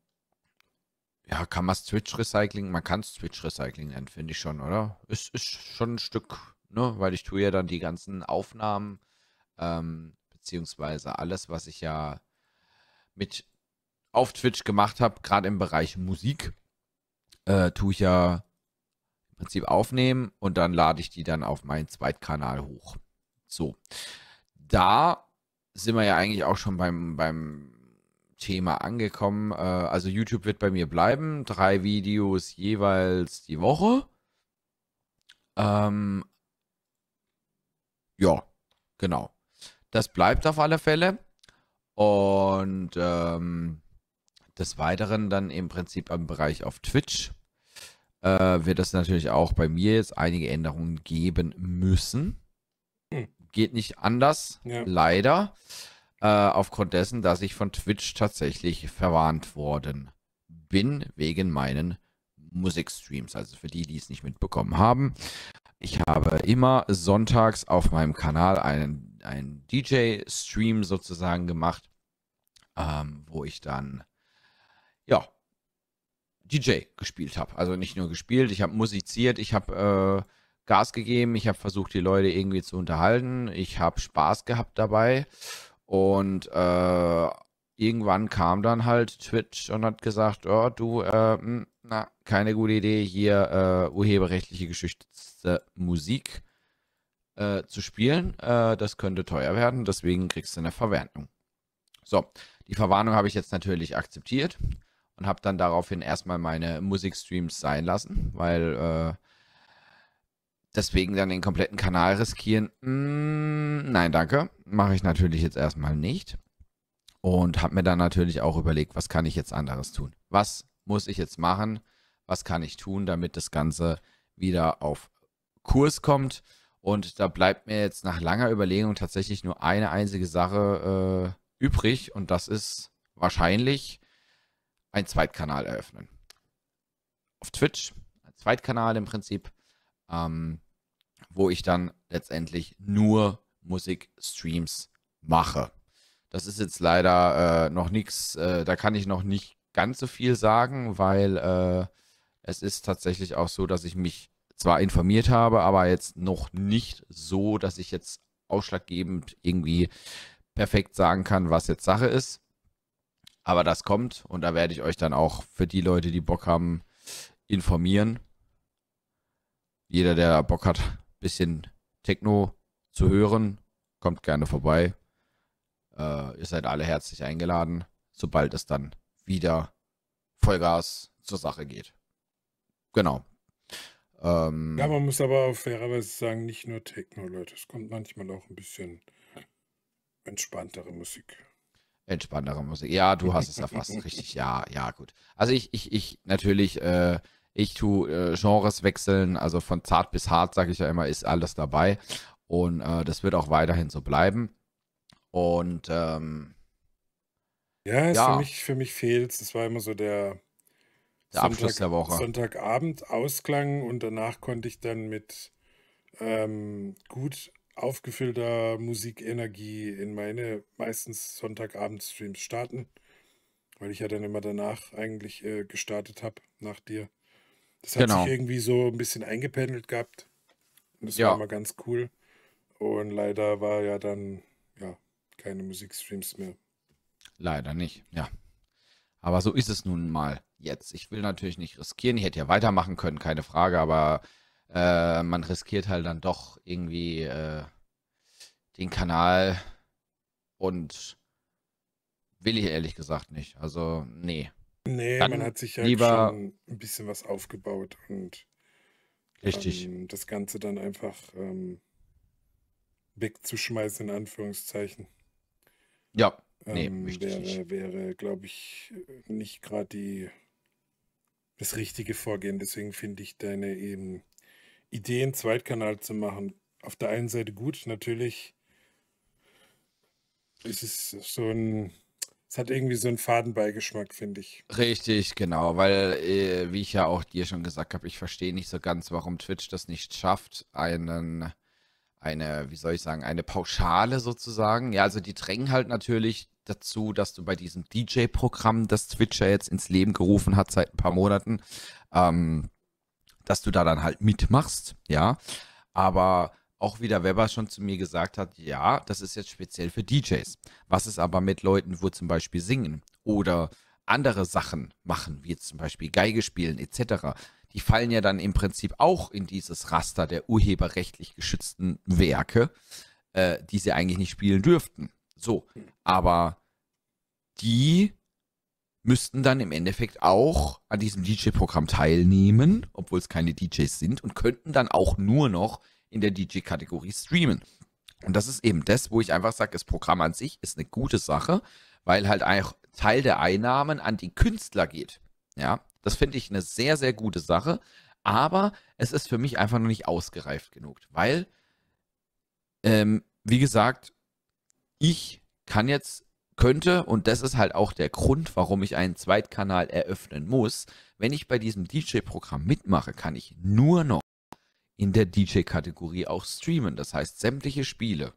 ja, kann man es Twitch Recycling? Man kann es Twitch Recycling nennen, finde ich schon, oder? Ist, ist schon ein Stück, ne? Weil ich tue ja dann die ganzen Aufnahmen, ähm, beziehungsweise alles, was ich ja mit auf Twitch gemacht habe, gerade im Bereich Musik, äh, tue ich ja im Prinzip aufnehmen und dann lade ich die dann auf meinen Zweitkanal hoch. So, da sind wir ja eigentlich auch schon beim, beim Thema angekommen. Äh, also YouTube wird bei mir bleiben. Drei Videos jeweils die Woche. Ähm, ja, genau. Das bleibt auf alle Fälle. Und ähm, des Weiteren dann im Prinzip am Bereich auf Twitch äh, wird es natürlich auch bei mir jetzt einige Änderungen geben müssen. Hm. Geht nicht anders, ja. leider. Äh, aufgrund dessen, dass ich von Twitch tatsächlich verwarnt worden bin wegen meinen Musikstreams. Also für die, die es nicht mitbekommen haben. Ich habe immer sonntags auf meinem Kanal einen, einen DJ-Stream sozusagen gemacht, ähm, wo ich dann ja DJ gespielt habe. Also nicht nur gespielt, ich habe musiziert, ich habe äh, Gas gegeben, ich habe versucht, die Leute irgendwie zu unterhalten, ich habe Spaß gehabt dabei und äh, irgendwann kam dann halt Twitch und hat gesagt, oh, du, äh, hm, na, keine gute Idee, hier äh, urheberrechtliche geschützte Musik äh, zu spielen. Äh, das könnte teuer werden, deswegen kriegst du eine Verwarnung. So, die Verwarnung habe ich jetzt natürlich akzeptiert und habe dann daraufhin erstmal meine Musikstreams sein lassen, weil äh, deswegen dann den kompletten Kanal riskieren. Mm, nein, danke, mache ich natürlich jetzt erstmal nicht und habe mir dann natürlich auch überlegt, was kann ich jetzt anderes tun? Was muss ich jetzt machen? Was kann ich tun, damit das Ganze wieder auf Kurs kommt? Und da bleibt mir jetzt nach langer Überlegung tatsächlich nur eine einzige Sache äh, übrig und das ist wahrscheinlich einen Zweitkanal eröffnen. Auf Twitch, ein Zweitkanal im Prinzip, ähm, wo ich dann letztendlich nur Musikstreams mache. Das ist jetzt leider äh, noch nichts, äh, da kann ich noch nicht ganz so viel sagen, weil äh, es ist tatsächlich auch so, dass ich mich zwar informiert habe, aber jetzt noch nicht so, dass ich jetzt ausschlaggebend irgendwie perfekt sagen kann, was jetzt Sache ist. Aber das kommt und da werde ich euch dann auch für die Leute, die Bock haben, informieren. Jeder, der Bock hat, ein bisschen Techno zu hören, kommt gerne vorbei. Äh, ihr seid alle herzlich eingeladen, sobald es dann wieder Vollgas zur Sache geht. Genau. Ähm, ja,
man muss aber auf fairerweise sagen, nicht nur Techno, Leute. Es kommt manchmal auch ein bisschen entspanntere Musik.
Entspanntere Musik. Ja, du hast es erfasst, richtig. Ja, ja, gut. Also ich, ich, ich natürlich, äh, ich tue äh, Genres wechseln, also von zart bis hart, sage ich ja immer, ist alles dabei. Und äh, das wird auch weiterhin so bleiben. Und ähm,
ja, ja. Für, mich, für mich fehlt es. Das war immer so der, der Sonntag, Abschluss der Woche. Sonntagabend Ausklang und danach konnte ich dann mit ähm, gut aufgefüllter Musikenergie in meine meistens Sonntagabend-Streams starten, weil ich ja dann immer danach eigentlich äh, gestartet habe, nach dir. Das hat genau. sich irgendwie so ein bisschen eingependelt gehabt. Und das ja. war immer ganz cool. Und leider war ja dann ja keine Musikstreams mehr.
Leider nicht, ja. Aber so ist es nun mal jetzt. Ich will natürlich nicht riskieren. Ich hätte ja weitermachen können, keine Frage, aber äh, man riskiert halt dann doch irgendwie äh, den Kanal und will ich ehrlich gesagt nicht. Also, nee. Nee, dann man hat sich ja halt lieber
schon ein bisschen was aufgebaut und richtig. Ähm, das Ganze dann einfach ähm, wegzuschmeißen, in Anführungszeichen.
Ja, nee, ähm, möchte wäre, ich
nicht. Wäre, glaube ich, nicht gerade die das richtige Vorgehen. Deswegen finde ich deine eben Idee, einen Zweitkanal zu machen, auf der einen Seite gut, natürlich ist es so ein, es hat irgendwie so einen Fadenbeigeschmack, finde ich.
Richtig, genau, weil, äh, wie ich ja auch dir schon gesagt habe, ich verstehe nicht so ganz, warum Twitch das nicht schafft, einen, eine, wie soll ich sagen, eine Pauschale sozusagen. Ja, also die drängen halt natürlich dazu, dass du bei diesem DJ-Programm, das Twitch ja jetzt ins Leben gerufen hat seit ein paar Monaten, ähm, dass du da dann halt mitmachst, ja. Aber auch wieder Weber schon zu mir gesagt hat, ja, das ist jetzt speziell für DJs. Was ist aber mit Leuten, wo zum Beispiel singen oder andere Sachen machen, wie jetzt zum Beispiel Geige spielen etc., die fallen ja dann im Prinzip auch in dieses Raster der urheberrechtlich geschützten Werke, äh, die sie eigentlich nicht spielen dürften. So, aber die müssten dann im Endeffekt auch an diesem DJ-Programm teilnehmen, obwohl es keine DJs sind, und könnten dann auch nur noch in der DJ-Kategorie streamen. Und das ist eben das, wo ich einfach sage, das Programm an sich ist eine gute Sache, weil halt auch Teil der Einnahmen an die Künstler geht. Ja, das finde ich eine sehr, sehr gute Sache, aber es ist für mich einfach noch nicht ausgereift genug, weil, ähm, wie gesagt, ich kann jetzt könnte, und das ist halt auch der Grund, warum ich einen Zweitkanal eröffnen muss, wenn ich bei diesem DJ-Programm mitmache, kann ich nur noch in der DJ-Kategorie auch streamen. Das heißt, sämtliche Spiele,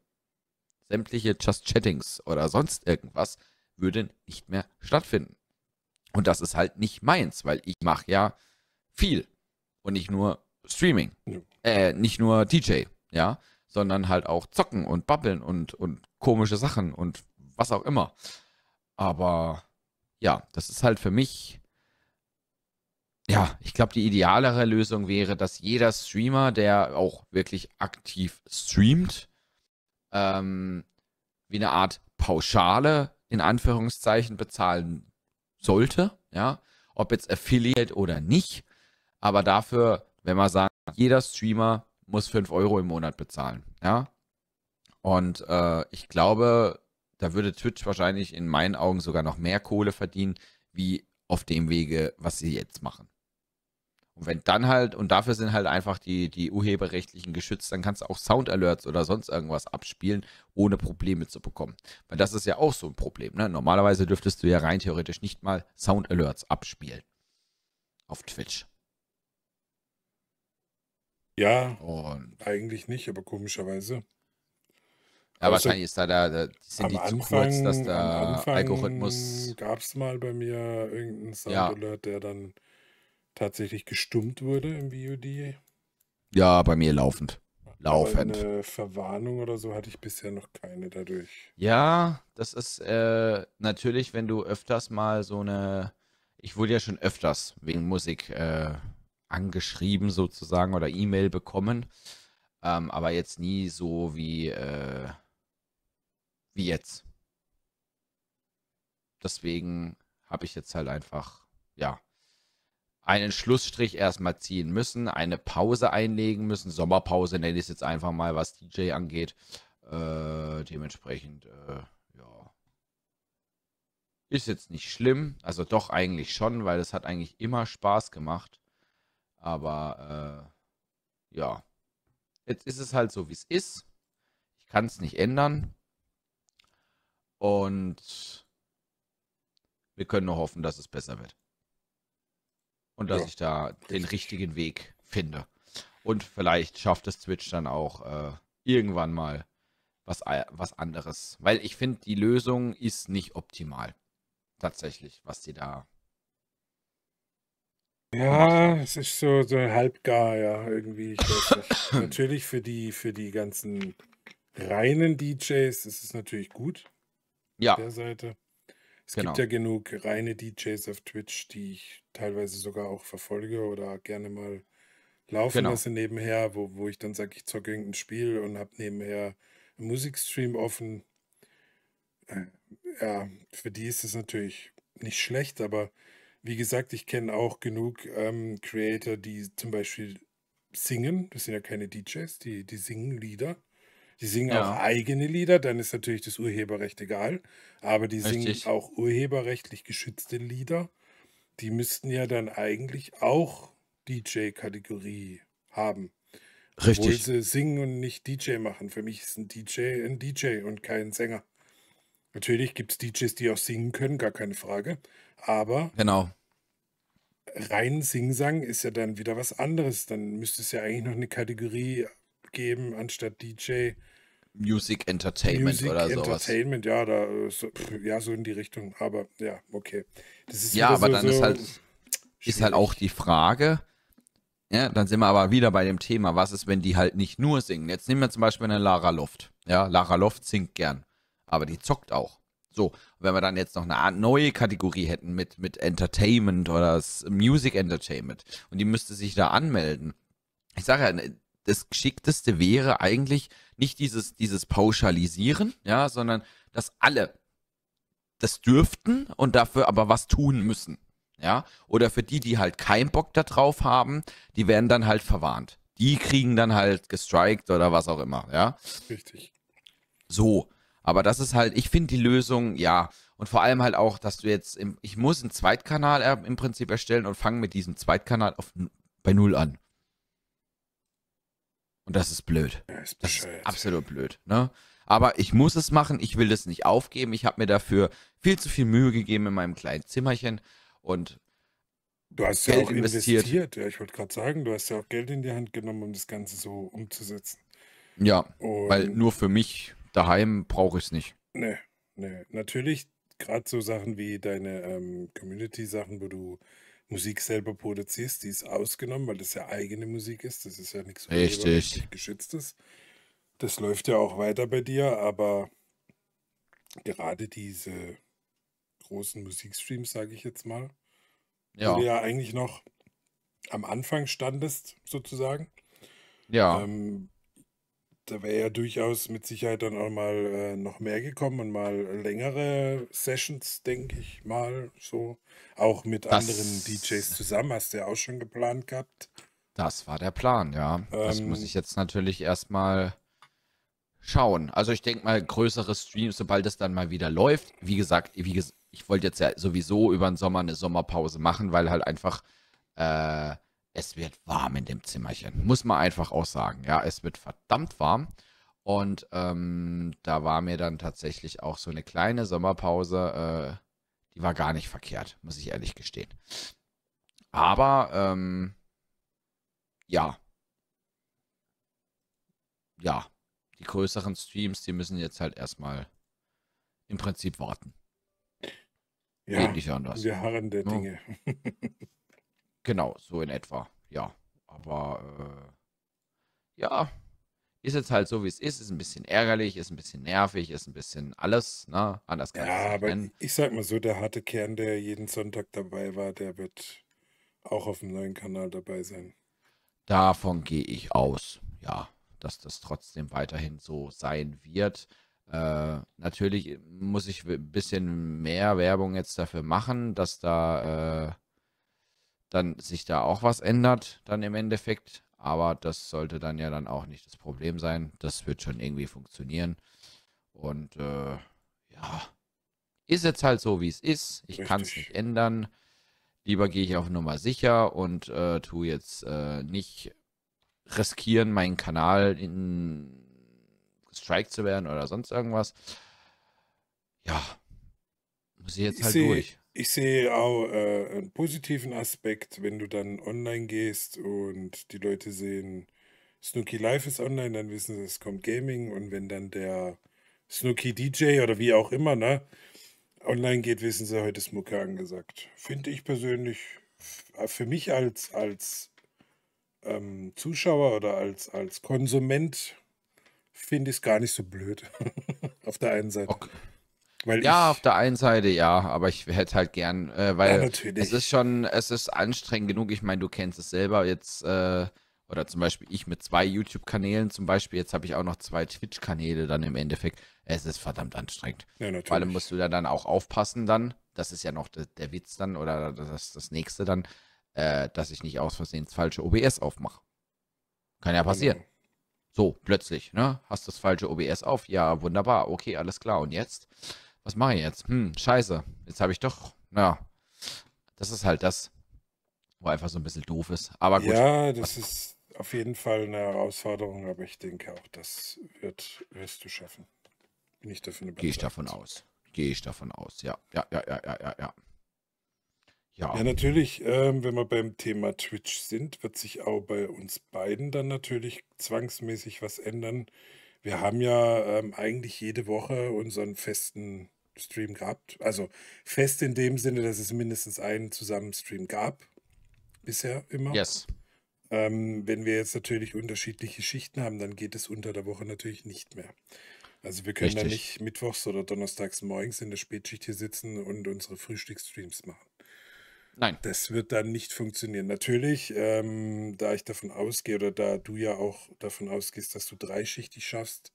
sämtliche Just Chattings oder sonst irgendwas würden nicht mehr stattfinden. Und das ist halt nicht meins, weil ich mache ja viel und nicht nur Streaming, äh, nicht nur DJ, ja, sondern halt auch zocken und babbeln und, und komische Sachen und was auch immer. Aber ja, das ist halt für mich, ja, ich glaube, die idealere Lösung wäre, dass jeder Streamer, der auch wirklich aktiv streamt, ähm, wie eine Art Pauschale in Anführungszeichen bezahlen sollte, ja, ob jetzt Affiliate oder nicht. Aber dafür, wenn man sagt, jeder Streamer muss 5 Euro im Monat bezahlen, ja. Und äh, ich glaube, da würde Twitch wahrscheinlich in meinen Augen sogar noch mehr Kohle verdienen, wie auf dem Wege, was sie jetzt machen. Und wenn dann halt, und dafür sind halt einfach die, die urheberrechtlichen geschützt, dann kannst du auch Sound Alerts oder sonst irgendwas abspielen, ohne Probleme zu bekommen. Weil das ist ja auch so ein Problem. Ne? Normalerweise dürftest du ja rein theoretisch nicht mal Sound Alerts abspielen. Auf Twitch.
Ja, und eigentlich nicht, aber komischerweise.
Ja, wahrscheinlich ist da, da, da sind die Anfang, zu kurz, dass da Algorithmus.
Gab es mal bei mir irgendeinen Sound ja. Alert, der dann tatsächlich gestummt wurde im VOD?
Ja, bei mir laufend. Laufend.
Aber eine Verwarnung oder so hatte ich bisher noch keine dadurch.
Ja, das ist äh, natürlich, wenn du öfters mal so eine. Ich wurde ja schon öfters wegen Musik äh, angeschrieben sozusagen oder E-Mail bekommen. Ähm, aber jetzt nie so wie. Äh, wie jetzt. Deswegen habe ich jetzt halt einfach, ja, einen Schlussstrich erstmal ziehen müssen, eine Pause einlegen müssen, Sommerpause nenne ich es jetzt einfach mal, was DJ angeht. Äh, dementsprechend, äh, ja. Ist jetzt nicht schlimm, also doch eigentlich schon, weil es hat eigentlich immer Spaß gemacht. Aber, äh, ja. Jetzt ist es halt so, wie es ist. Ich kann es nicht ändern. Und wir können nur hoffen, dass es besser wird. Und dass ja. ich da den richtigen Weg finde. Und vielleicht schafft es Twitch dann auch äh, irgendwann mal was, was anderes. Weil ich finde, die Lösung ist nicht optimal. Tatsächlich, was sie da.
Ja, es ist so, so halbgar, ja, irgendwie. Natürlich für die, für die ganzen reinen DJs ist es natürlich gut ja. der Seite. Es genau. gibt ja genug reine DJs auf Twitch, die ich teilweise sogar auch verfolge oder gerne mal laufen genau. lasse nebenher, wo, wo ich dann sage, ich zocke irgendein Spiel und habe nebenher einen Musikstream offen. Äh, ja, für die ist es natürlich nicht schlecht, aber wie gesagt, ich kenne auch genug ähm, Creator, die zum Beispiel singen. Das sind ja keine DJs, die, die singen Lieder. Die singen ja. auch eigene Lieder, dann ist natürlich das Urheberrecht egal. Aber die singen auch urheberrechtlich geschützte Lieder. Die müssten ja dann eigentlich auch DJ-Kategorie haben.
Richtig. Obwohl sie
singen und nicht DJ machen. Für mich ist ein DJ ein DJ und kein Sänger. Natürlich gibt es DJs, die auch singen können, gar keine Frage. Aber genau. rein Singsang ist ja dann wieder was anderes. Dann müsste es ja eigentlich noch eine Kategorie geben, anstatt DJ.
Music Entertainment Music oder Entertainment, sowas.
Entertainment, ja, da, äh, so, ja, so in die Richtung. Aber ja, okay. ja, aber so, dann so ist halt
ist halt auch die Frage. Ja, dann sind wir aber wieder bei dem Thema, was ist, wenn die halt nicht nur singen? Jetzt nehmen wir zum Beispiel eine Lara Loft. Ja, Lara Loft singt gern, aber die zockt auch. So, wenn wir dann jetzt noch eine Art neue Kategorie hätten mit, mit Entertainment oder Music Entertainment und die müsste sich da anmelden. Ich sage ja, ne, das Geschickteste wäre eigentlich nicht dieses, dieses Pauschalisieren, ja, sondern dass alle das dürften und dafür aber was tun müssen. Ja, oder für die, die halt keinen Bock da drauf haben, die werden dann halt verwarnt. Die kriegen dann halt gestrikt oder was auch immer, ja. Richtig. So, aber das ist halt, ich finde die Lösung, ja, und vor allem halt auch, dass du jetzt, im, ich muss einen Zweitkanal äh, im Prinzip erstellen und fange mit diesem Zweitkanal auf, bei Null an. Und das ist blöd. Das ist das ist absolut blöd. Ne? Aber ich muss es machen, ich will das nicht aufgeben. Ich habe mir dafür viel zu viel Mühe gegeben in meinem kleinen Zimmerchen und Du hast Geld ja auch investiert. investiert. Ja,
ich wollte gerade sagen, du hast ja auch Geld in die Hand genommen, um das Ganze so umzusetzen. Ja, und weil
nur für mich daheim brauche ich es nicht.
Nee, nee. Natürlich, gerade so Sachen wie deine ähm, Community-Sachen, wo du Musik selber produzierst, die ist ausgenommen, weil das ja eigene Musik ist. Das ist ja nichts richtig geschütztes. Das läuft ja auch weiter bei dir, aber gerade diese großen Musikstreams, sage ich jetzt mal, ja. wo du ja eigentlich noch am Anfang standest, sozusagen. Ja. Ähm, da wäre ja durchaus mit Sicherheit dann auch mal äh, noch mehr gekommen und mal längere Sessions, denke ich mal, so. Auch mit das, anderen DJs zusammen, hast du ja auch schon geplant gehabt.
Das war der Plan, ja. Ähm, das muss ähm, ich jetzt natürlich erstmal schauen. Also ich denke mal, größere Streams, sobald es dann mal wieder läuft. Wie gesagt, wie ges ich wollte jetzt ja sowieso über den Sommer eine Sommerpause machen, weil halt einfach äh, es wird warm in dem Zimmerchen. Muss man einfach auch sagen. Ja, es wird verdammt warm. Und ähm, da war mir dann tatsächlich auch so eine kleine Sommerpause, äh, die war gar nicht verkehrt, muss ich ehrlich gestehen. Aber ähm, ja. Ja, die größeren Streams, die müssen jetzt halt erstmal im Prinzip warten. Ja, Geht nicht anders. Wir harren der Dinge. Genau, so in etwa. Ja, aber äh, ja, ist jetzt halt so, wie es ist. Ist ein bisschen ärgerlich, ist ein bisschen nervig, ist ein bisschen alles, ne? Anders kann Ja, aber nennen. ich sag mal
so, der harte Kern, der jeden Sonntag dabei war, der wird auch auf dem neuen Kanal dabei sein.
Davon gehe ich aus, ja, dass das trotzdem weiterhin so sein wird. Äh, natürlich muss ich ein bisschen mehr Werbung jetzt dafür machen, dass da äh, dann sich da auch was ändert, dann im Endeffekt. Aber das sollte dann ja dann auch nicht das Problem sein. Das wird schon irgendwie funktionieren. Und äh, ja, ist jetzt halt so, wie es ist. Ich kann es nicht ändern. Lieber gehe ich auf Nummer sicher und äh, tue jetzt äh, nicht riskieren, meinen Kanal in Strike zu werden oder sonst irgendwas. Ja, muss ich jetzt halt ich durch.
Ich sehe auch äh, einen positiven Aspekt, wenn du dann online gehst und die Leute sehen, Snooki Live ist online, dann wissen sie, es kommt Gaming und wenn dann der Snooki DJ oder wie auch immer, ne, online geht, wissen sie, heute ist Mucke angesagt. Finde ich persönlich, äh, für mich als, als ähm, Zuschauer oder als, als Konsument, finde ich es gar nicht so blöd. Auf der einen Seite. Okay.
Weil ja, auf der einen Seite ja, aber ich hätte halt gern, äh, weil ja, es ist schon, es ist anstrengend genug. Ich meine, du kennst es selber jetzt, äh, oder zum Beispiel ich mit zwei YouTube-Kanälen, zum Beispiel jetzt habe ich auch noch zwei Twitch-Kanäle dann im Endeffekt. Es ist verdammt anstrengend. Ja, natürlich. Vor allem musst du da dann auch aufpassen dann. Das ist ja noch der, der Witz dann oder das, das nächste dann, äh, dass ich nicht aus Versehen das falsche OBS aufmache. Kann ja passieren. Genau. So, plötzlich, ne? Hast du das falsche OBS auf? Ja, wunderbar. Okay, alles klar. Und jetzt? was mache ich jetzt? Hm, scheiße. Jetzt habe ich doch, naja, das ist halt das, wo einfach so ein bisschen doof ist. Aber gut. Ja,
das ist auf jeden Fall eine Herausforderung, aber ich denke auch, das wird, wirst du schaffen.
Bin ich davon überzeugt. Gehe ich davon aus. Gehe ich davon aus, ja. Ja, ja, ja, ja, ja, ja. Ja. ja, natürlich,
ähm, wenn wir beim Thema Twitch sind, wird sich auch bei uns beiden dann natürlich zwangsmäßig was ändern. Wir haben ja ähm, eigentlich jede Woche unseren festen Stream gehabt. Also fest in dem Sinne, dass es mindestens einen Zusammenstream gab. Bisher immer. Yes. Ähm, wenn wir jetzt natürlich unterschiedliche Schichten haben, dann geht es unter der Woche natürlich nicht mehr. Also wir können Richtig. dann nicht mittwochs oder donnerstags morgens in der Spätschicht hier sitzen und unsere Frühstücksstreams machen. Nein. Das wird dann nicht funktionieren. Natürlich, ähm, da ich davon ausgehe oder da du ja auch davon ausgehst, dass du dreischichtig schaffst,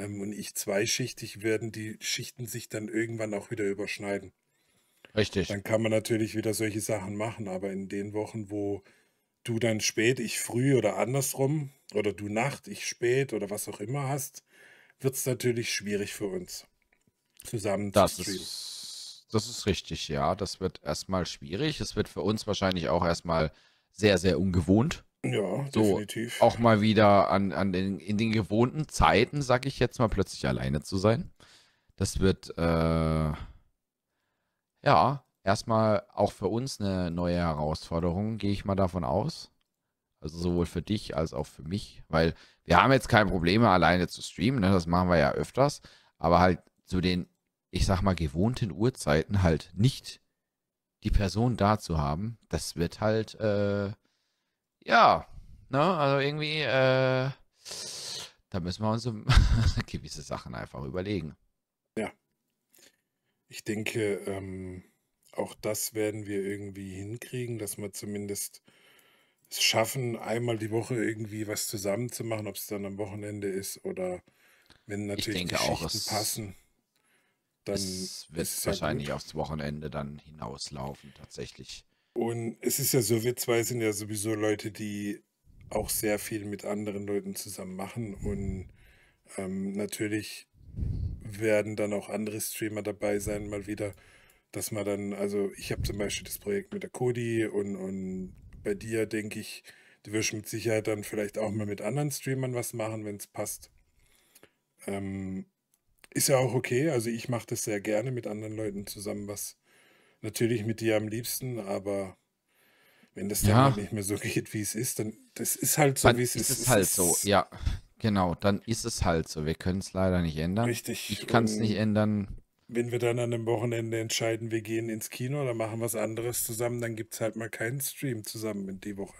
ähm, und ich zweischichtig werden, die Schichten sich dann irgendwann auch wieder überschneiden. Richtig. Dann kann man natürlich wieder solche Sachen machen, aber in den Wochen, wo du dann spät, ich früh oder andersrum oder du Nacht, ich spät oder was auch immer hast, wird es natürlich schwierig für uns zusammen
das zu streamen. Ist, das ist richtig, ja. Das wird erstmal schwierig. Es wird für uns wahrscheinlich auch erstmal sehr, sehr ungewohnt, ja, so, definitiv. Auch mal wieder an, an den, in den gewohnten Zeiten, sag ich jetzt mal, plötzlich alleine zu sein. Das wird, äh, ja, erstmal auch für uns eine neue Herausforderung, gehe ich mal davon aus. Also sowohl für dich als auch für mich, weil wir haben jetzt keine Probleme, alleine zu streamen, ne? das machen wir ja öfters, aber halt zu den, ich sag mal, gewohnten Uhrzeiten halt nicht die Person da zu haben, das wird halt äh, ja, ne, also irgendwie, äh, da müssen wir uns um gewisse Sachen einfach überlegen.
Ja. Ich denke, ähm, auch das werden wir irgendwie hinkriegen, dass wir zumindest es schaffen, einmal die Woche irgendwie was zusammenzumachen, ob es dann am Wochenende ist oder
wenn natürlich die Schichten auch, passen. Dann es wird es wahrscheinlich gut. aufs Wochenende dann hinauslaufen, tatsächlich.
Und es ist ja so, wir zwei sind ja sowieso Leute, die auch sehr viel mit anderen Leuten zusammen machen. Und ähm, natürlich werden dann auch andere Streamer dabei sein, mal wieder, dass man dann, also ich habe zum Beispiel das Projekt mit der Cody und, und bei dir denke ich, du wirst mit Sicherheit dann vielleicht auch mal mit anderen Streamern was machen, wenn es passt. Ähm, ist ja auch okay, also ich mache das sehr gerne, mit anderen Leuten zusammen was natürlich mit dir am liebsten, aber wenn das dann ja. halt nicht mehr so geht, wie es ist, dann das ist halt so, wie es ist. Ist es halt ist so, ja.
Genau, dann ist es halt so. Wir können es leider nicht ändern. Richtig. Ich kann es nicht ändern.
Wenn wir dann an einem Wochenende entscheiden, wir gehen ins Kino oder machen was anderes zusammen, dann gibt es halt mal keinen Stream zusammen in die Woche.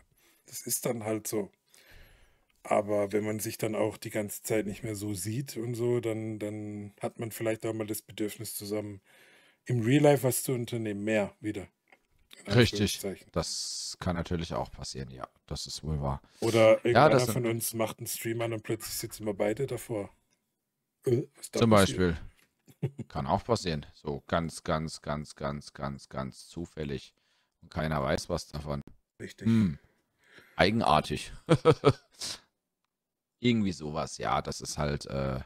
Das ist dann halt so. Aber wenn man sich dann auch die ganze Zeit nicht mehr so sieht und so, dann, dann hat man vielleicht auch mal das Bedürfnis, zusammen im Real Life was zu unternehmen, mehr wieder. Richtig.
Das kann natürlich auch passieren, ja. Das ist wohl wahr. Oder irgendeiner ja, von
uns macht einen Stream an und plötzlich sitzen wir beide davor.
Äh, zum Beispiel. kann auch passieren. So ganz, ganz, ganz, ganz, ganz, ganz zufällig. Und keiner weiß was davon. Richtig. Hm. Eigenartig. Irgendwie sowas, ja, das ist halt äh,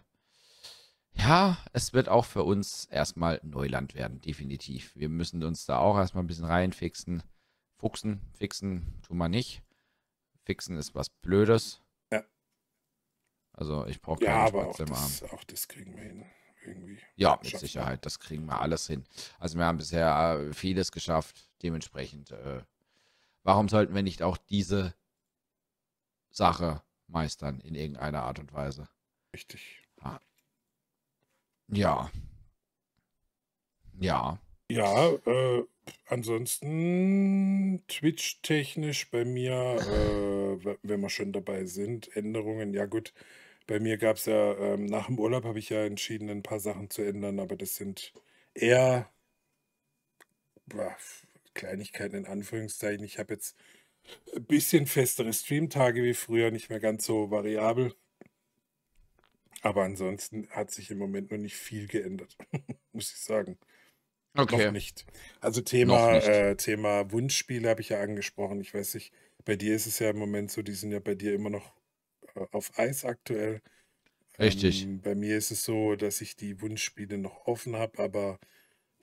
ja, es wird auch für uns erstmal Neuland werden, definitiv. Wir müssen uns da auch erstmal ein bisschen reinfixen. Fuchsen, fixen tun wir nicht. Fixen ist was Blödes. Ja. Also ich brauche keine ja, aber auch das,
auch das, kriegen wir hin. Irgendwie.
Ja, mit Sicherheit, das kriegen wir alles hin. Also wir haben bisher äh, vieles geschafft. Dementsprechend, äh, warum sollten wir nicht auch diese Sache meistern in irgendeiner Art und Weise? Richtig. Ah. Ja. Ja.
Ja, äh, ansonsten Twitch-technisch bei mir, äh, wenn wir schon dabei sind, Änderungen, ja gut, bei mir gab es ja, äh, nach dem Urlaub habe ich ja entschieden, ein paar Sachen zu ändern, aber das sind eher boah, Kleinigkeiten in Anführungszeichen. Ich habe jetzt ein bisschen festere Streamtage wie früher, nicht mehr ganz so variabel. Aber ansonsten hat sich im Moment noch nicht viel geändert, muss ich sagen. Okay. Noch nicht. Also Thema, nicht. Äh, Thema Wunschspiele habe ich ja angesprochen. Ich weiß nicht, bei dir ist es ja im Moment so, die sind ja bei dir immer noch äh, auf Eis aktuell.
Richtig. Ähm,
bei mir ist es so, dass ich die Wunschspiele noch offen habe, aber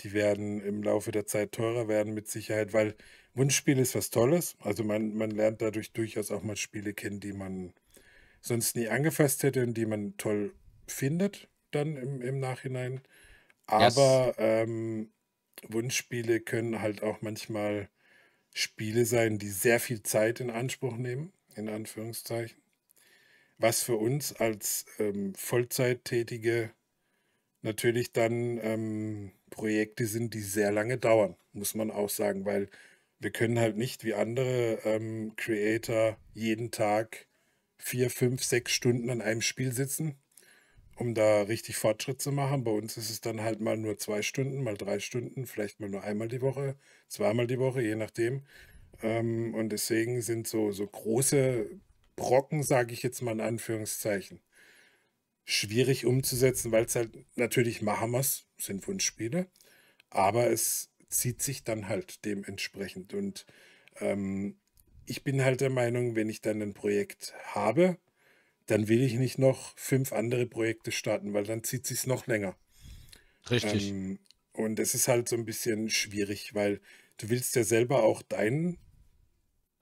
die werden im Laufe der Zeit teurer werden mit Sicherheit, weil Wunschspiel ist was Tolles. Also man, man lernt dadurch durchaus auch mal Spiele kennen, die man sonst nie angefasst hätte und die man toll findet dann im, im Nachhinein. Aber yes. ähm, Wunschspiele können halt auch manchmal Spiele sein, die sehr viel Zeit in Anspruch nehmen, in Anführungszeichen. Was für uns als ähm, Vollzeittätige natürlich dann ähm, Projekte sind, die sehr lange dauern, muss man auch sagen, weil wir können halt nicht wie andere ähm, Creator jeden Tag vier, fünf, sechs Stunden an einem Spiel sitzen, um da richtig Fortschritt zu machen. Bei uns ist es dann halt mal nur zwei Stunden, mal drei Stunden, vielleicht mal nur einmal die Woche, zweimal die Woche, je nachdem. Ähm, und deswegen sind so, so große Brocken, sage ich jetzt mal in Anführungszeichen, schwierig umzusetzen, weil es halt natürlich machen wir sind Wunschspiele, aber es zieht sich dann halt dementsprechend. Und ähm, ich bin halt der Meinung, wenn ich dann ein Projekt habe, dann will ich nicht noch fünf andere Projekte starten, weil dann zieht sich noch länger. Richtig. Ähm, und es ist halt so ein bisschen schwierig, weil du willst ja selber auch deinen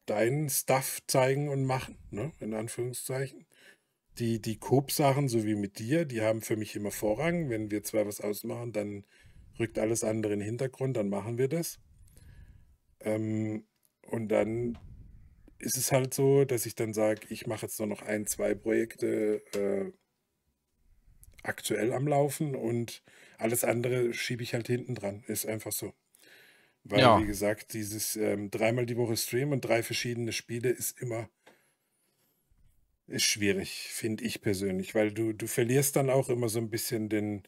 dein Stuff zeigen und machen, ne? In Anführungszeichen. Die, die Coop-Sachen, so wie mit dir, die haben für mich immer Vorrang. Wenn wir zwei was ausmachen, dann rückt alles andere in den Hintergrund, dann machen wir das. Ähm, und dann ist es halt so, dass ich dann sage, ich mache jetzt nur noch ein, zwei Projekte äh, aktuell am Laufen und alles andere schiebe ich halt hinten dran. Ist einfach so. Weil, ja. wie gesagt, dieses ähm, dreimal die Woche Stream und drei verschiedene Spiele ist immer ist schwierig, finde ich persönlich, weil du, du verlierst dann auch immer so ein bisschen den,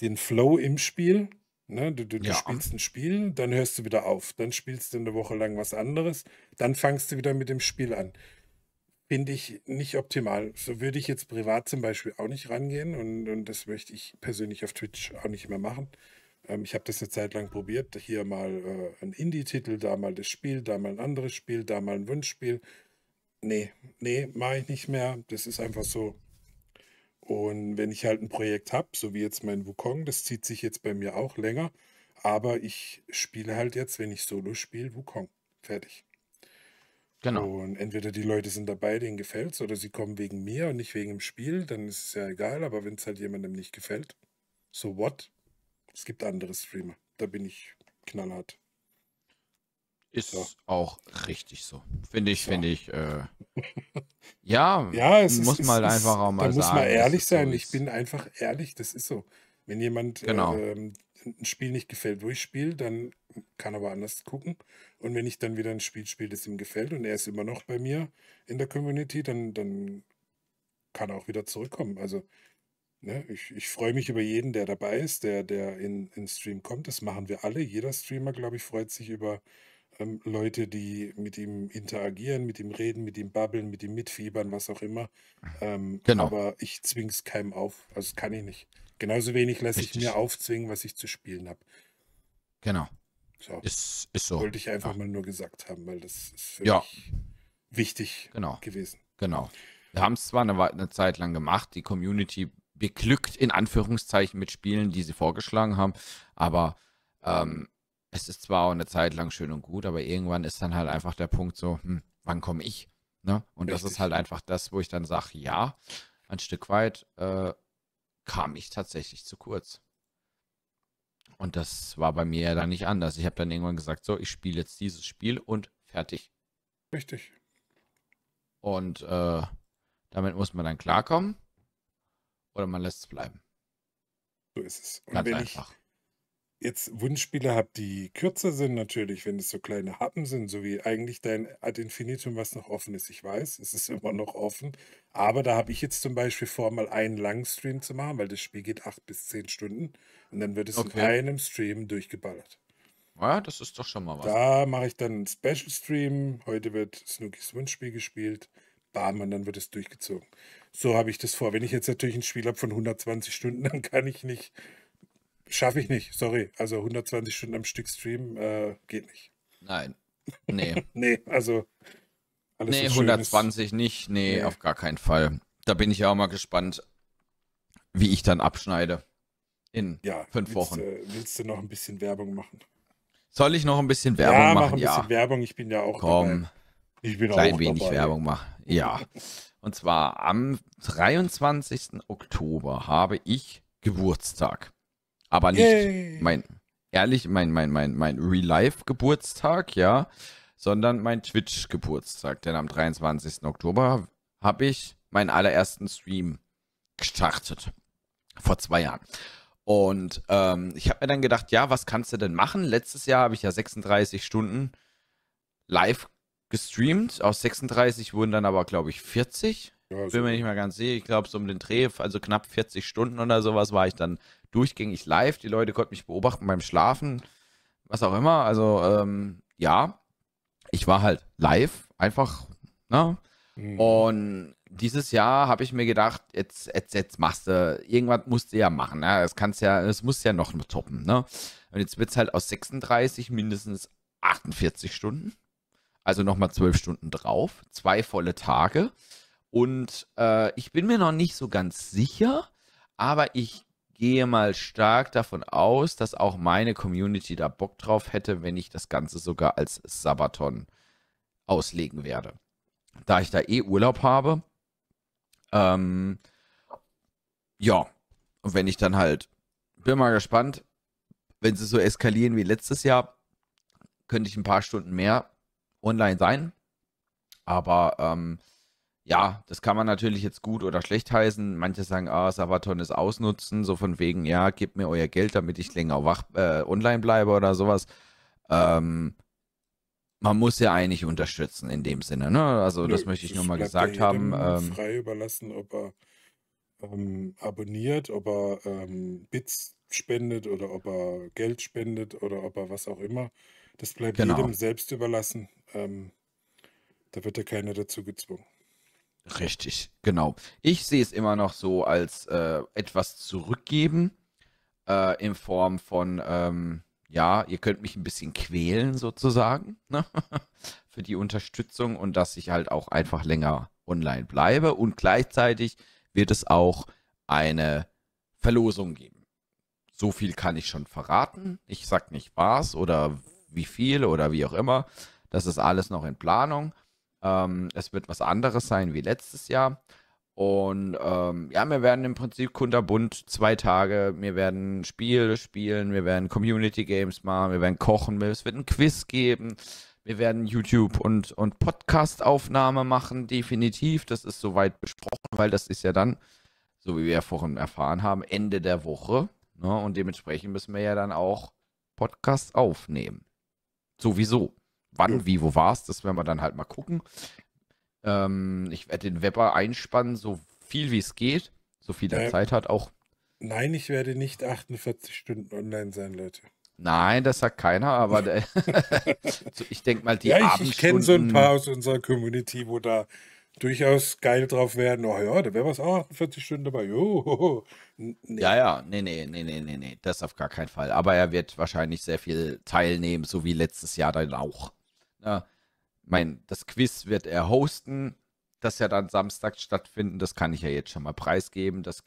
den Flow im Spiel Ne? Du, du, ja. spielst ein Spiel, dann hörst du wieder auf, dann spielst du eine Woche lang was anderes, dann fangst du wieder mit dem Spiel an. Finde ich nicht optimal. So würde ich jetzt privat zum Beispiel auch nicht rangehen und, und das möchte ich persönlich auf Twitch auch nicht mehr machen. Ähm, ich habe das eine Zeit lang probiert. Hier mal äh, ein Indie-Titel, da mal das Spiel, da mal ein anderes Spiel, da mal ein Wunschspiel. Nee, nee, mache ich nicht mehr. Das ist einfach so, und wenn ich halt ein Projekt habe, so wie jetzt mein Wukong, das zieht sich jetzt bei mir auch länger, aber ich spiele halt jetzt, wenn ich Solo spiele, Wukong. Fertig. Genau. Und entweder die Leute sind dabei, denen gefällt es, oder sie kommen wegen mir und nicht wegen dem Spiel, dann ist es ja egal, aber wenn es halt jemandem nicht gefällt, so what? Es gibt andere Streamer. Da bin ich knallhart.
Ist ja. auch richtig so. Finde ich, finde ja. ich. Äh, ja, ja es muss ist, mal es einfach auch mal da sagen. muss man ehrlich sein. So ich
bin einfach ehrlich, das ist so. Wenn jemand äh, genau. äh, ein Spiel nicht gefällt, wo ich spiele, dann kann er woanders gucken. Und wenn ich dann wieder ein Spiel spiele, das ihm gefällt und er ist immer noch bei mir in der Community, dann, dann kann er auch wieder zurückkommen. Also Ne, ich, ich freue mich über jeden, der dabei ist, der, der in, in Stream kommt. Das machen wir alle. Jeder Streamer, glaube ich, freut sich über ähm, Leute, die mit ihm interagieren, mit ihm reden, mit ihm babbeln, mit ihm mitfiebern, was auch immer. Ähm, genau. Aber ich zwinge es keinem auf. Also kann ich nicht. Genauso wenig lasse ich mir aufzwingen, was ich zu spielen habe.
Genau. So. Ist, ist so. Wollte ich einfach
ja. mal nur gesagt haben, weil das ist für
ja. mich wichtig genau. gewesen. Genau. Wir haben es zwar eine, eine Zeit lang gemacht, die Community beglückt in Anführungszeichen mit Spielen, die sie vorgeschlagen haben, aber ähm, es ist zwar auch eine Zeit lang schön und gut, aber irgendwann ist dann halt einfach der Punkt so, hm, wann komme ich? Ne? Und Richtig. das ist halt einfach das, wo ich dann sage, ja, ein Stück weit äh, kam ich tatsächlich zu kurz. Und das war bei mir ja dann nicht anders. Ich habe dann irgendwann gesagt, so, ich spiele jetzt dieses Spiel und fertig. Richtig. Und äh, damit muss man dann klarkommen oder man lässt es bleiben. So ist es. Und Ganz einfach. Ich jetzt
Wunschspiele habt, die kürzer sind natürlich, wenn es so kleine Happen sind, so wie eigentlich dein Ad Infinitum, was noch offen ist. Ich weiß, es ist immer mhm. noch offen. Aber da habe ich jetzt zum Beispiel vor, mal einen langen Stream zu machen, weil das Spiel geht acht bis zehn Stunden und dann wird es okay. in einem Stream durchgeballert.
Ja, das ist doch schon mal was.
Da mache ich dann einen Special Stream. Heute wird Snookys Wunschspiel gespielt. Bam, und dann wird es durchgezogen. So habe ich das vor. Wenn ich jetzt natürlich ein Spiel habe von 120 Stunden, dann kann ich nicht Schaffe ich nicht, sorry. Also 120 Stunden am Stück streamen, äh, geht nicht. Nein. Nee. nee, also.
Alles nee, 120 ist. nicht. Nee, nee, auf gar keinen Fall. Da bin ich ja auch mal gespannt, wie ich dann abschneide. In ja, fünf willst, Wochen.
Äh, willst du noch ein bisschen Werbung machen?
Soll ich noch ein bisschen Werbung ja, machen? Mach ein ja. bisschen
Werbung. Ich bin ja auch. Komm.
Dabei. Ich bin Klein auch wenig dabei. Werbung machen. Ja. Und zwar am 23. Oktober habe ich Geburtstag. Aber nicht Yay. mein, ehrlich, mein, mein, mein, mein Real-Life-Geburtstag, ja, sondern mein Twitch-Geburtstag. Denn am 23. Oktober habe ich meinen allerersten Stream gestartet. Vor zwei Jahren. Und ähm, ich habe mir dann gedacht, ja, was kannst du denn machen? Letztes Jahr habe ich ja 36 Stunden live gestreamt. Aus 36 wurden dann aber, glaube ich, 40. Ja, Bin mir nicht mehr ganz sicher. Ich glaube, so um den Dreh, also knapp 40 Stunden oder sowas, war ich dann durchgängig live. Die Leute konnten mich beobachten beim Schlafen, was auch immer. Also ähm, ja, ich war halt live einfach. Ne? Mhm. Und dieses Jahr habe ich mir gedacht, jetzt, jetzt, jetzt machst du, irgendwas musst du ja machen. Ne? Das kannst ja, es muss ja noch toppen. Ne? Und jetzt wird es halt aus 36 mindestens 48 Stunden. Also nochmal 12 Stunden drauf, zwei volle Tage. Und äh, ich bin mir noch nicht so ganz sicher, aber ich gehe mal stark davon aus, dass auch meine Community da Bock drauf hätte, wenn ich das Ganze sogar als Sabaton auslegen werde. Da ich da eh Urlaub habe, ähm, ja, und wenn ich dann halt, bin mal gespannt, wenn sie so eskalieren wie letztes Jahr, könnte ich ein paar Stunden mehr online sein. Aber ähm, ja, das kann man natürlich jetzt gut oder schlecht heißen. Manche sagen, ah, Sabaton ist ausnutzen, so von wegen, ja, gebt mir euer Geld, damit ich länger wach, äh, online bleibe oder sowas. Ähm, man muss ja eigentlich unterstützen in dem Sinne, ne? Also Nö, das möchte ich nur mal gesagt haben. Ähm,
frei überlassen, ob er ähm, abonniert, ob er ähm, Bits spendet oder ob er Geld spendet oder ob er was auch immer. Das bleibt genau. jedem selbst überlassen. Ähm, da wird ja keiner dazu gezwungen.
Richtig, genau. Ich sehe es immer noch so als äh, etwas zurückgeben äh, in Form von, ähm, ja, ihr könnt mich ein bisschen quälen sozusagen ne? für die Unterstützung und dass ich halt auch einfach länger online bleibe und gleichzeitig wird es auch eine Verlosung geben. So viel kann ich schon verraten. Ich sag nicht was oder wie viel oder wie auch immer. Das ist alles noch in Planung. Ähm, es wird was anderes sein wie letztes Jahr. Und ähm, ja, wir werden im Prinzip kunterbunt zwei Tage. Wir werden Spiele spielen, wir werden Community Games machen, wir werden kochen, es wird ein Quiz geben, wir werden YouTube und, und Podcast-Aufnahme machen, definitiv. Das ist soweit besprochen, weil das ist ja dann, so wie wir ja vorhin erfahren haben, Ende der Woche. Ne? Und dementsprechend müssen wir ja dann auch Podcasts aufnehmen. Sowieso wann, wie, wo war es, das werden wir dann halt mal gucken. Ähm, ich werde den Webber einspannen, so viel wie es geht, so viel er Zeit hat auch.
Nein, ich werde nicht 48 Stunden online sein, Leute.
Nein, das sagt keiner, aber so, ich denke mal, die ja, ich, Abendstunden... ich kenne so ein paar aus
unserer Community, wo da durchaus geil drauf werden. Oh ja, da wäre was auch 48 Stunden dabei. Jo, nee. Ja,
ja, nee, nee, nee, nee, nee, nee, das auf gar keinen Fall. Aber er wird wahrscheinlich sehr viel teilnehmen, so wie letztes Jahr dann auch. Na, ne? mein, das Quiz wird er hosten, das ja dann samstags stattfinden, das kann ich ja jetzt schon mal preisgeben. Das,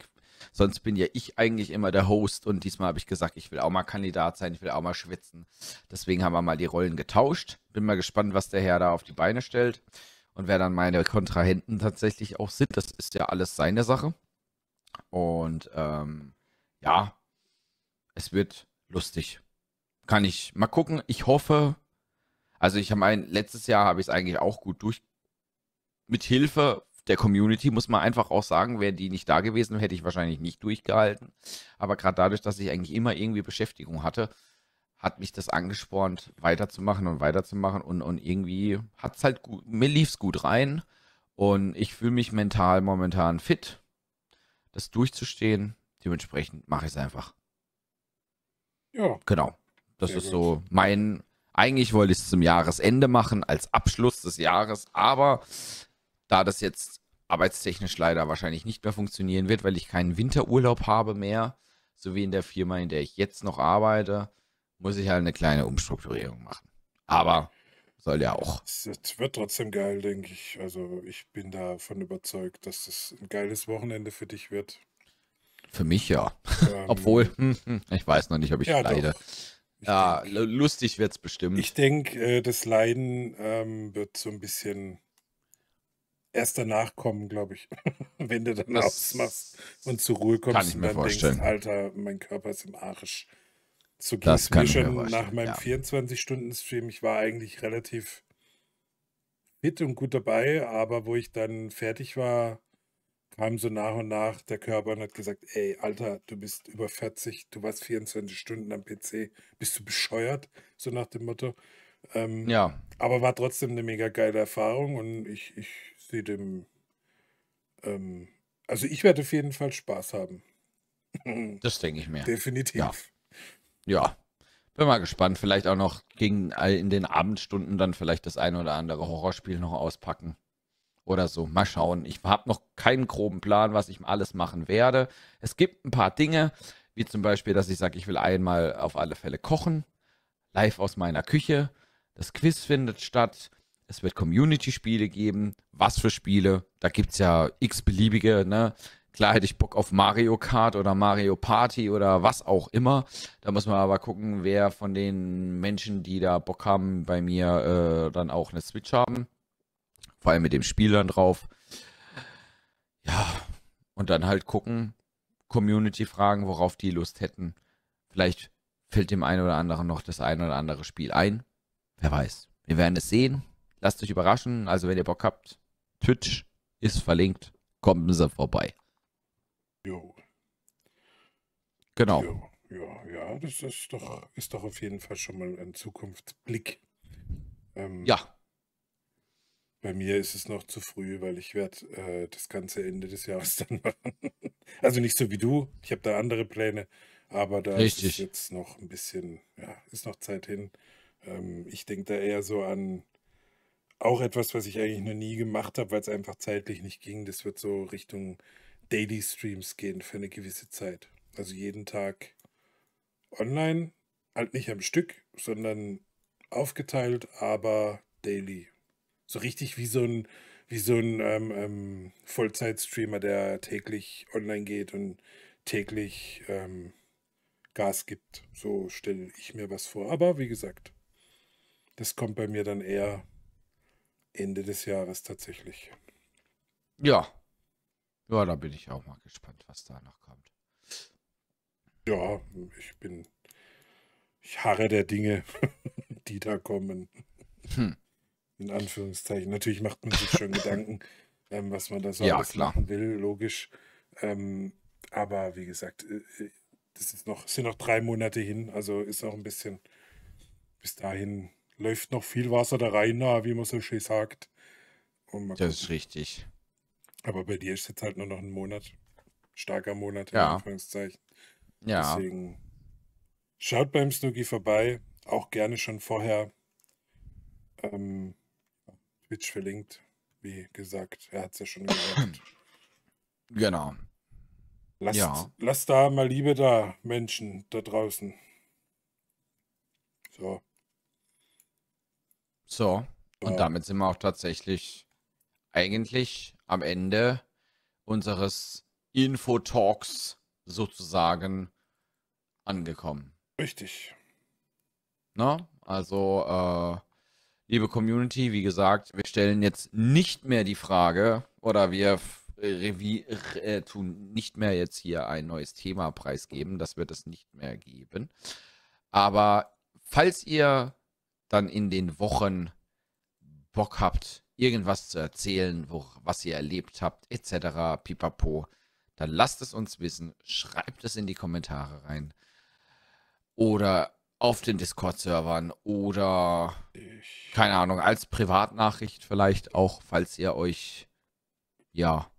sonst bin ja ich eigentlich immer der Host und diesmal habe ich gesagt, ich will auch mal Kandidat sein, ich will auch mal schwitzen. Deswegen haben wir mal die Rollen getauscht. Bin mal gespannt, was der Herr da auf die Beine stellt und wer dann meine Kontrahenten tatsächlich auch sind. Das ist ja alles seine Sache. Und ähm, ja, es wird lustig. Kann ich mal gucken. Ich hoffe, also ich habe mein, letztes Jahr habe ich es eigentlich auch gut durch. Mit Hilfe der Community muss man einfach auch sagen, wäre die nicht da gewesen, hätte ich wahrscheinlich nicht durchgehalten. Aber gerade dadurch, dass ich eigentlich immer irgendwie Beschäftigung hatte, hat mich das angespornt, weiterzumachen und weiterzumachen. Und, und irgendwie hat es halt gut, mir lief es gut rein. Und ich fühle mich mental momentan fit, das durchzustehen. Dementsprechend mache ich es einfach. Ja. Genau. Das Sehr ist gut. so mein eigentlich wollte ich es zum Jahresende machen, als Abschluss des Jahres, aber da das jetzt arbeitstechnisch leider wahrscheinlich nicht mehr funktionieren wird, weil ich keinen Winterurlaub habe mehr, so wie in der Firma, in der ich jetzt noch arbeite, muss ich halt eine kleine Umstrukturierung machen. Aber soll ja auch.
Es wird trotzdem geil, denke ich. Also ich bin davon überzeugt, dass das ein geiles Wochenende für dich wird.
Für mich ja. Ähm, Obwohl, hm, hm, ich weiß noch nicht, ob ich ja, leide. Doch
ja, denk, lustig wird es bestimmt. Ich denke, äh, das Leiden ähm, wird so ein bisschen erst danach kommen, glaube ich. Wenn du dann das ausmachst und zur Ruhe kommst kann ich mir und dann vorstellen. denkst, Alter, mein Körper ist im Arsch. So ging es mir schon mir nach meinem ja. 24-Stunden-Stream. Ich war eigentlich relativ fit und gut dabei, aber wo ich dann fertig war, kam so nach und nach der Körper und hat gesagt, ey, Alter, du bist über 40, du warst 24 Stunden am PC, bist du bescheuert? So nach dem Motto. Ähm, ja. Aber war trotzdem eine mega geile Erfahrung und ich, ich sehe dem, ähm, also ich werde auf jeden Fall Spaß haben. Das denke ich mir. Definitiv.
Ja. ja. Bin mal gespannt. Vielleicht auch noch gegen in den Abendstunden dann vielleicht das ein oder andere Horrorspiel noch auspacken oder so. Mal schauen. Ich habe noch keinen groben Plan, was ich alles machen werde. Es gibt ein paar Dinge, wie zum Beispiel, dass ich sage, ich will einmal auf alle Fälle kochen, live aus meiner Küche. Das Quiz findet statt. Es wird Community-Spiele geben. Was für Spiele? Da gibt es ja x-beliebige, ne? Klar hätte ich Bock auf Mario Kart oder Mario Party oder was auch immer. Da muss man aber gucken, wer von den Menschen, die da Bock haben, bei mir äh, dann auch eine Switch haben vor allem mit den Spielern drauf. Ja, und dann halt gucken, Community fragen, worauf die Lust hätten. Vielleicht fällt dem einen oder anderen noch das ein oder andere Spiel ein. Wer weiß. Wir werden es sehen. Lasst euch überraschen. Also, wenn ihr Bock habt, Twitch ist verlinkt. Kommen Sie vorbei. Jo. Genau. Jo,
jo, ja, das ist doch, ist doch auf jeden Fall schon mal ein Zukunftsblick. Ähm, ja. Bei mir ist es noch zu früh, weil ich werde äh, das ganze Ende des Jahres dann machen. Also nicht so wie du, ich habe da andere Pläne, aber da Richtig. ist jetzt noch ein bisschen, ja, ist noch Zeit hin. Ähm, ich denke da eher so an auch etwas, was ich eigentlich noch nie gemacht habe, weil es einfach zeitlich nicht ging. Das wird so Richtung Daily Streams gehen für eine gewisse Zeit. Also jeden Tag online, halt nicht am Stück, sondern aufgeteilt, aber daily. So richtig wie so ein, wie so ein ähm, ähm, Vollzeit-Streamer, der täglich online geht und täglich ähm, Gas gibt. So stelle ich mir was vor. Aber wie gesagt, das kommt bei mir dann eher Ende des Jahres tatsächlich.
Ja. Ja, da bin ich auch mal gespannt, was da noch kommt.
Ja, ich bin.
Ich harre der
Dinge, die da kommen. Hm. In Anführungszeichen. Natürlich macht man sich schon Gedanken, ähm, was man da so ja, machen will, logisch. Ähm, aber wie gesagt, äh, äh, das ist noch, sind noch drei Monate hin, also ist auch ein bisschen, bis dahin läuft noch viel Wasser da rein, wie man so schön sagt. das ist richtig. Aber bei dir ist jetzt halt nur noch ein Monat, starker Monat, in ja. Anführungszeichen. Ja. Deswegen schaut beim Snooki vorbei, auch gerne schon vorher. Ähm, Twitch verlinkt. Wie gesagt, er hat es ja schon gesagt.
Genau. Lasst, ja.
lasst da mal Liebe da, Menschen da draußen. So.
So. Und damit sind wir auch tatsächlich eigentlich am Ende unseres Infotalks sozusagen angekommen. Richtig. Na, ne? also äh, liebe Community, wie gesagt, wir stellen jetzt nicht mehr die Frage oder wir äh, äh, tun nicht mehr jetzt hier ein neues Thema preisgeben. Das wird es nicht mehr geben. Aber falls ihr dann in den Wochen Bock habt, irgendwas zu erzählen, wo, was ihr erlebt habt, etc., pipapo, dann lasst es uns wissen, schreibt es in die Kommentare rein. Oder auf den Discord-Servern oder keine Ahnung, als Privatnachricht vielleicht auch, falls ihr euch ja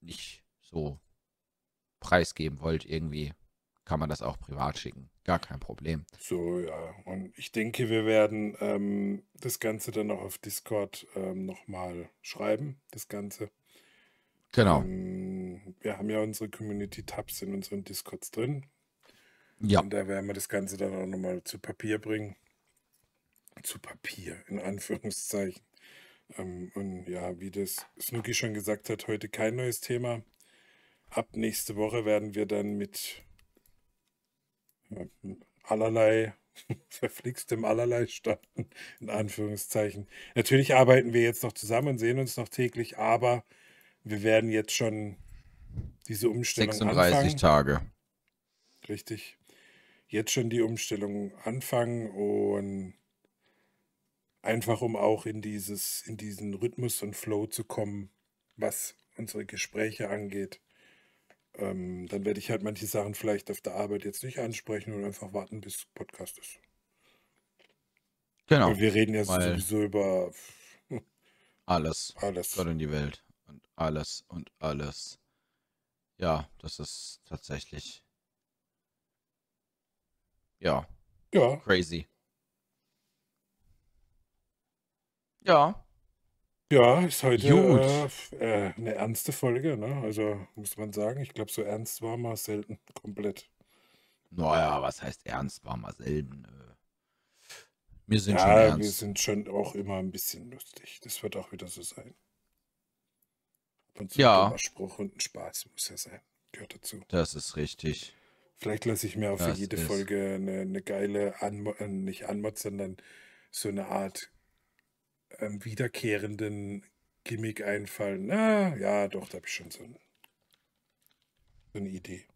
nicht so preisgeben wollt, irgendwie kann man das auch privat schicken. Gar kein Problem.
So, ja. Und ich denke, wir werden ähm, das Ganze dann auch auf Discord ähm, nochmal schreiben, das Ganze. Genau. Ähm, wir haben ja unsere Community-Tabs in unseren Discords drin. Ja. Und da werden wir das Ganze dann auch nochmal zu Papier bringen. Zu Papier, in Anführungszeichen. Ähm, und ja, wie das Snooki schon gesagt hat, heute kein neues Thema. Ab nächste Woche werden wir dann mit allerlei verflixtem allerlei starten, in Anführungszeichen. Natürlich arbeiten wir jetzt noch zusammen und sehen uns noch täglich, aber wir werden jetzt schon diese Umstellung 36 anfangen. Tage. Richtig jetzt schon die Umstellung anfangen und einfach um auch in dieses, in diesen Rhythmus und Flow zu kommen, was unsere Gespräche angeht. Ähm, dann werde ich halt manche Sachen vielleicht auf der Arbeit jetzt nicht ansprechen und einfach warten, bis Podcast ist.
Genau. Und wir reden ja sowieso
über hm,
alles. Alles. Gott in die Welt. Und alles und alles. Ja, das ist tatsächlich ja. Ja. Crazy. Ja. Ja, ist heute äh,
äh, eine ernste Folge, ne? Also muss man sagen, ich glaube, so ernst war mal selten komplett.
Naja, was heißt ernst war mal selten? Äh. Wir sind ja, schon ernst. Wir
sind schon auch immer ein bisschen lustig. Das wird auch wieder so sein.
Und so ja. ein
Spruch und ein Spaß muss ja sein. Gehört dazu. Das ist richtig.
Vielleicht lasse ich mir auch für das jede Folge
eine, eine geile, Anmo äh, nicht Anmod, sondern so eine Art ähm, wiederkehrenden Gimmick einfallen. Na, ja, doch, da habe ich schon so, ein, so eine Idee.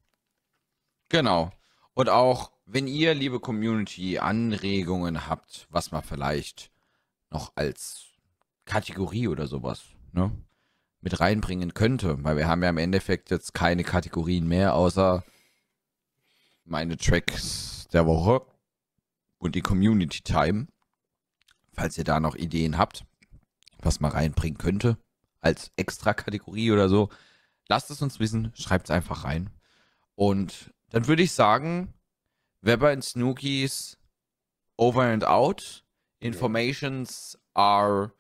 Genau. Und auch, wenn ihr, liebe Community, Anregungen habt, was man vielleicht noch als Kategorie oder sowas ne, mit reinbringen könnte, weil wir haben ja im Endeffekt jetzt keine Kategorien mehr, außer meine Tracks der Woche und die Community Time. Falls ihr da noch Ideen habt, was man reinbringen könnte als extra Kategorie oder so, lasst es uns wissen, schreibt es einfach rein. Und dann würde ich sagen, Weber und Snookies over and out. Informations are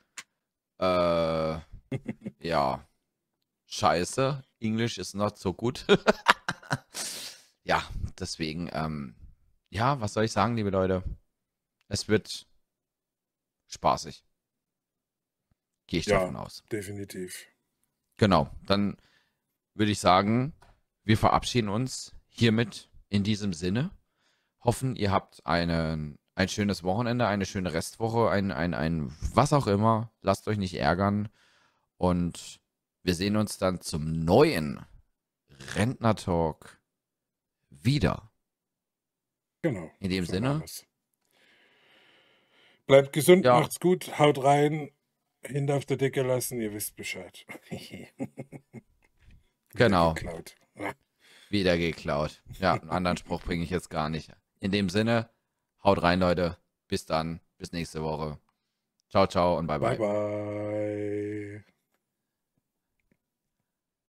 äh, ja scheiße. English is not so good. ja, deswegen, ähm, ja, was soll ich sagen, liebe Leute? Es wird spaßig. Gehe ich ja, davon aus. Definitiv. Genau, dann würde ich sagen, wir verabschieden uns hiermit in diesem Sinne. Hoffen, ihr habt einen, ein schönes Wochenende, eine schöne Restwoche, ein, ein, ein was auch immer. Lasst euch nicht ärgern. Und wir sehen uns dann zum neuen Rentner-Talk wieder. Genau. In dem so Sinne. Bleibt gesund, ja. macht's
gut, haut rein, Hände auf der Decke lassen, ihr wisst Bescheid.
genau. Wieder geklaut. Wieder geklaut. Ja, einen anderen Spruch bringe ich jetzt gar nicht. In dem Sinne, haut rein, Leute. Bis dann, bis nächste Woche. Ciao, ciao und bye bye. Bye
bye.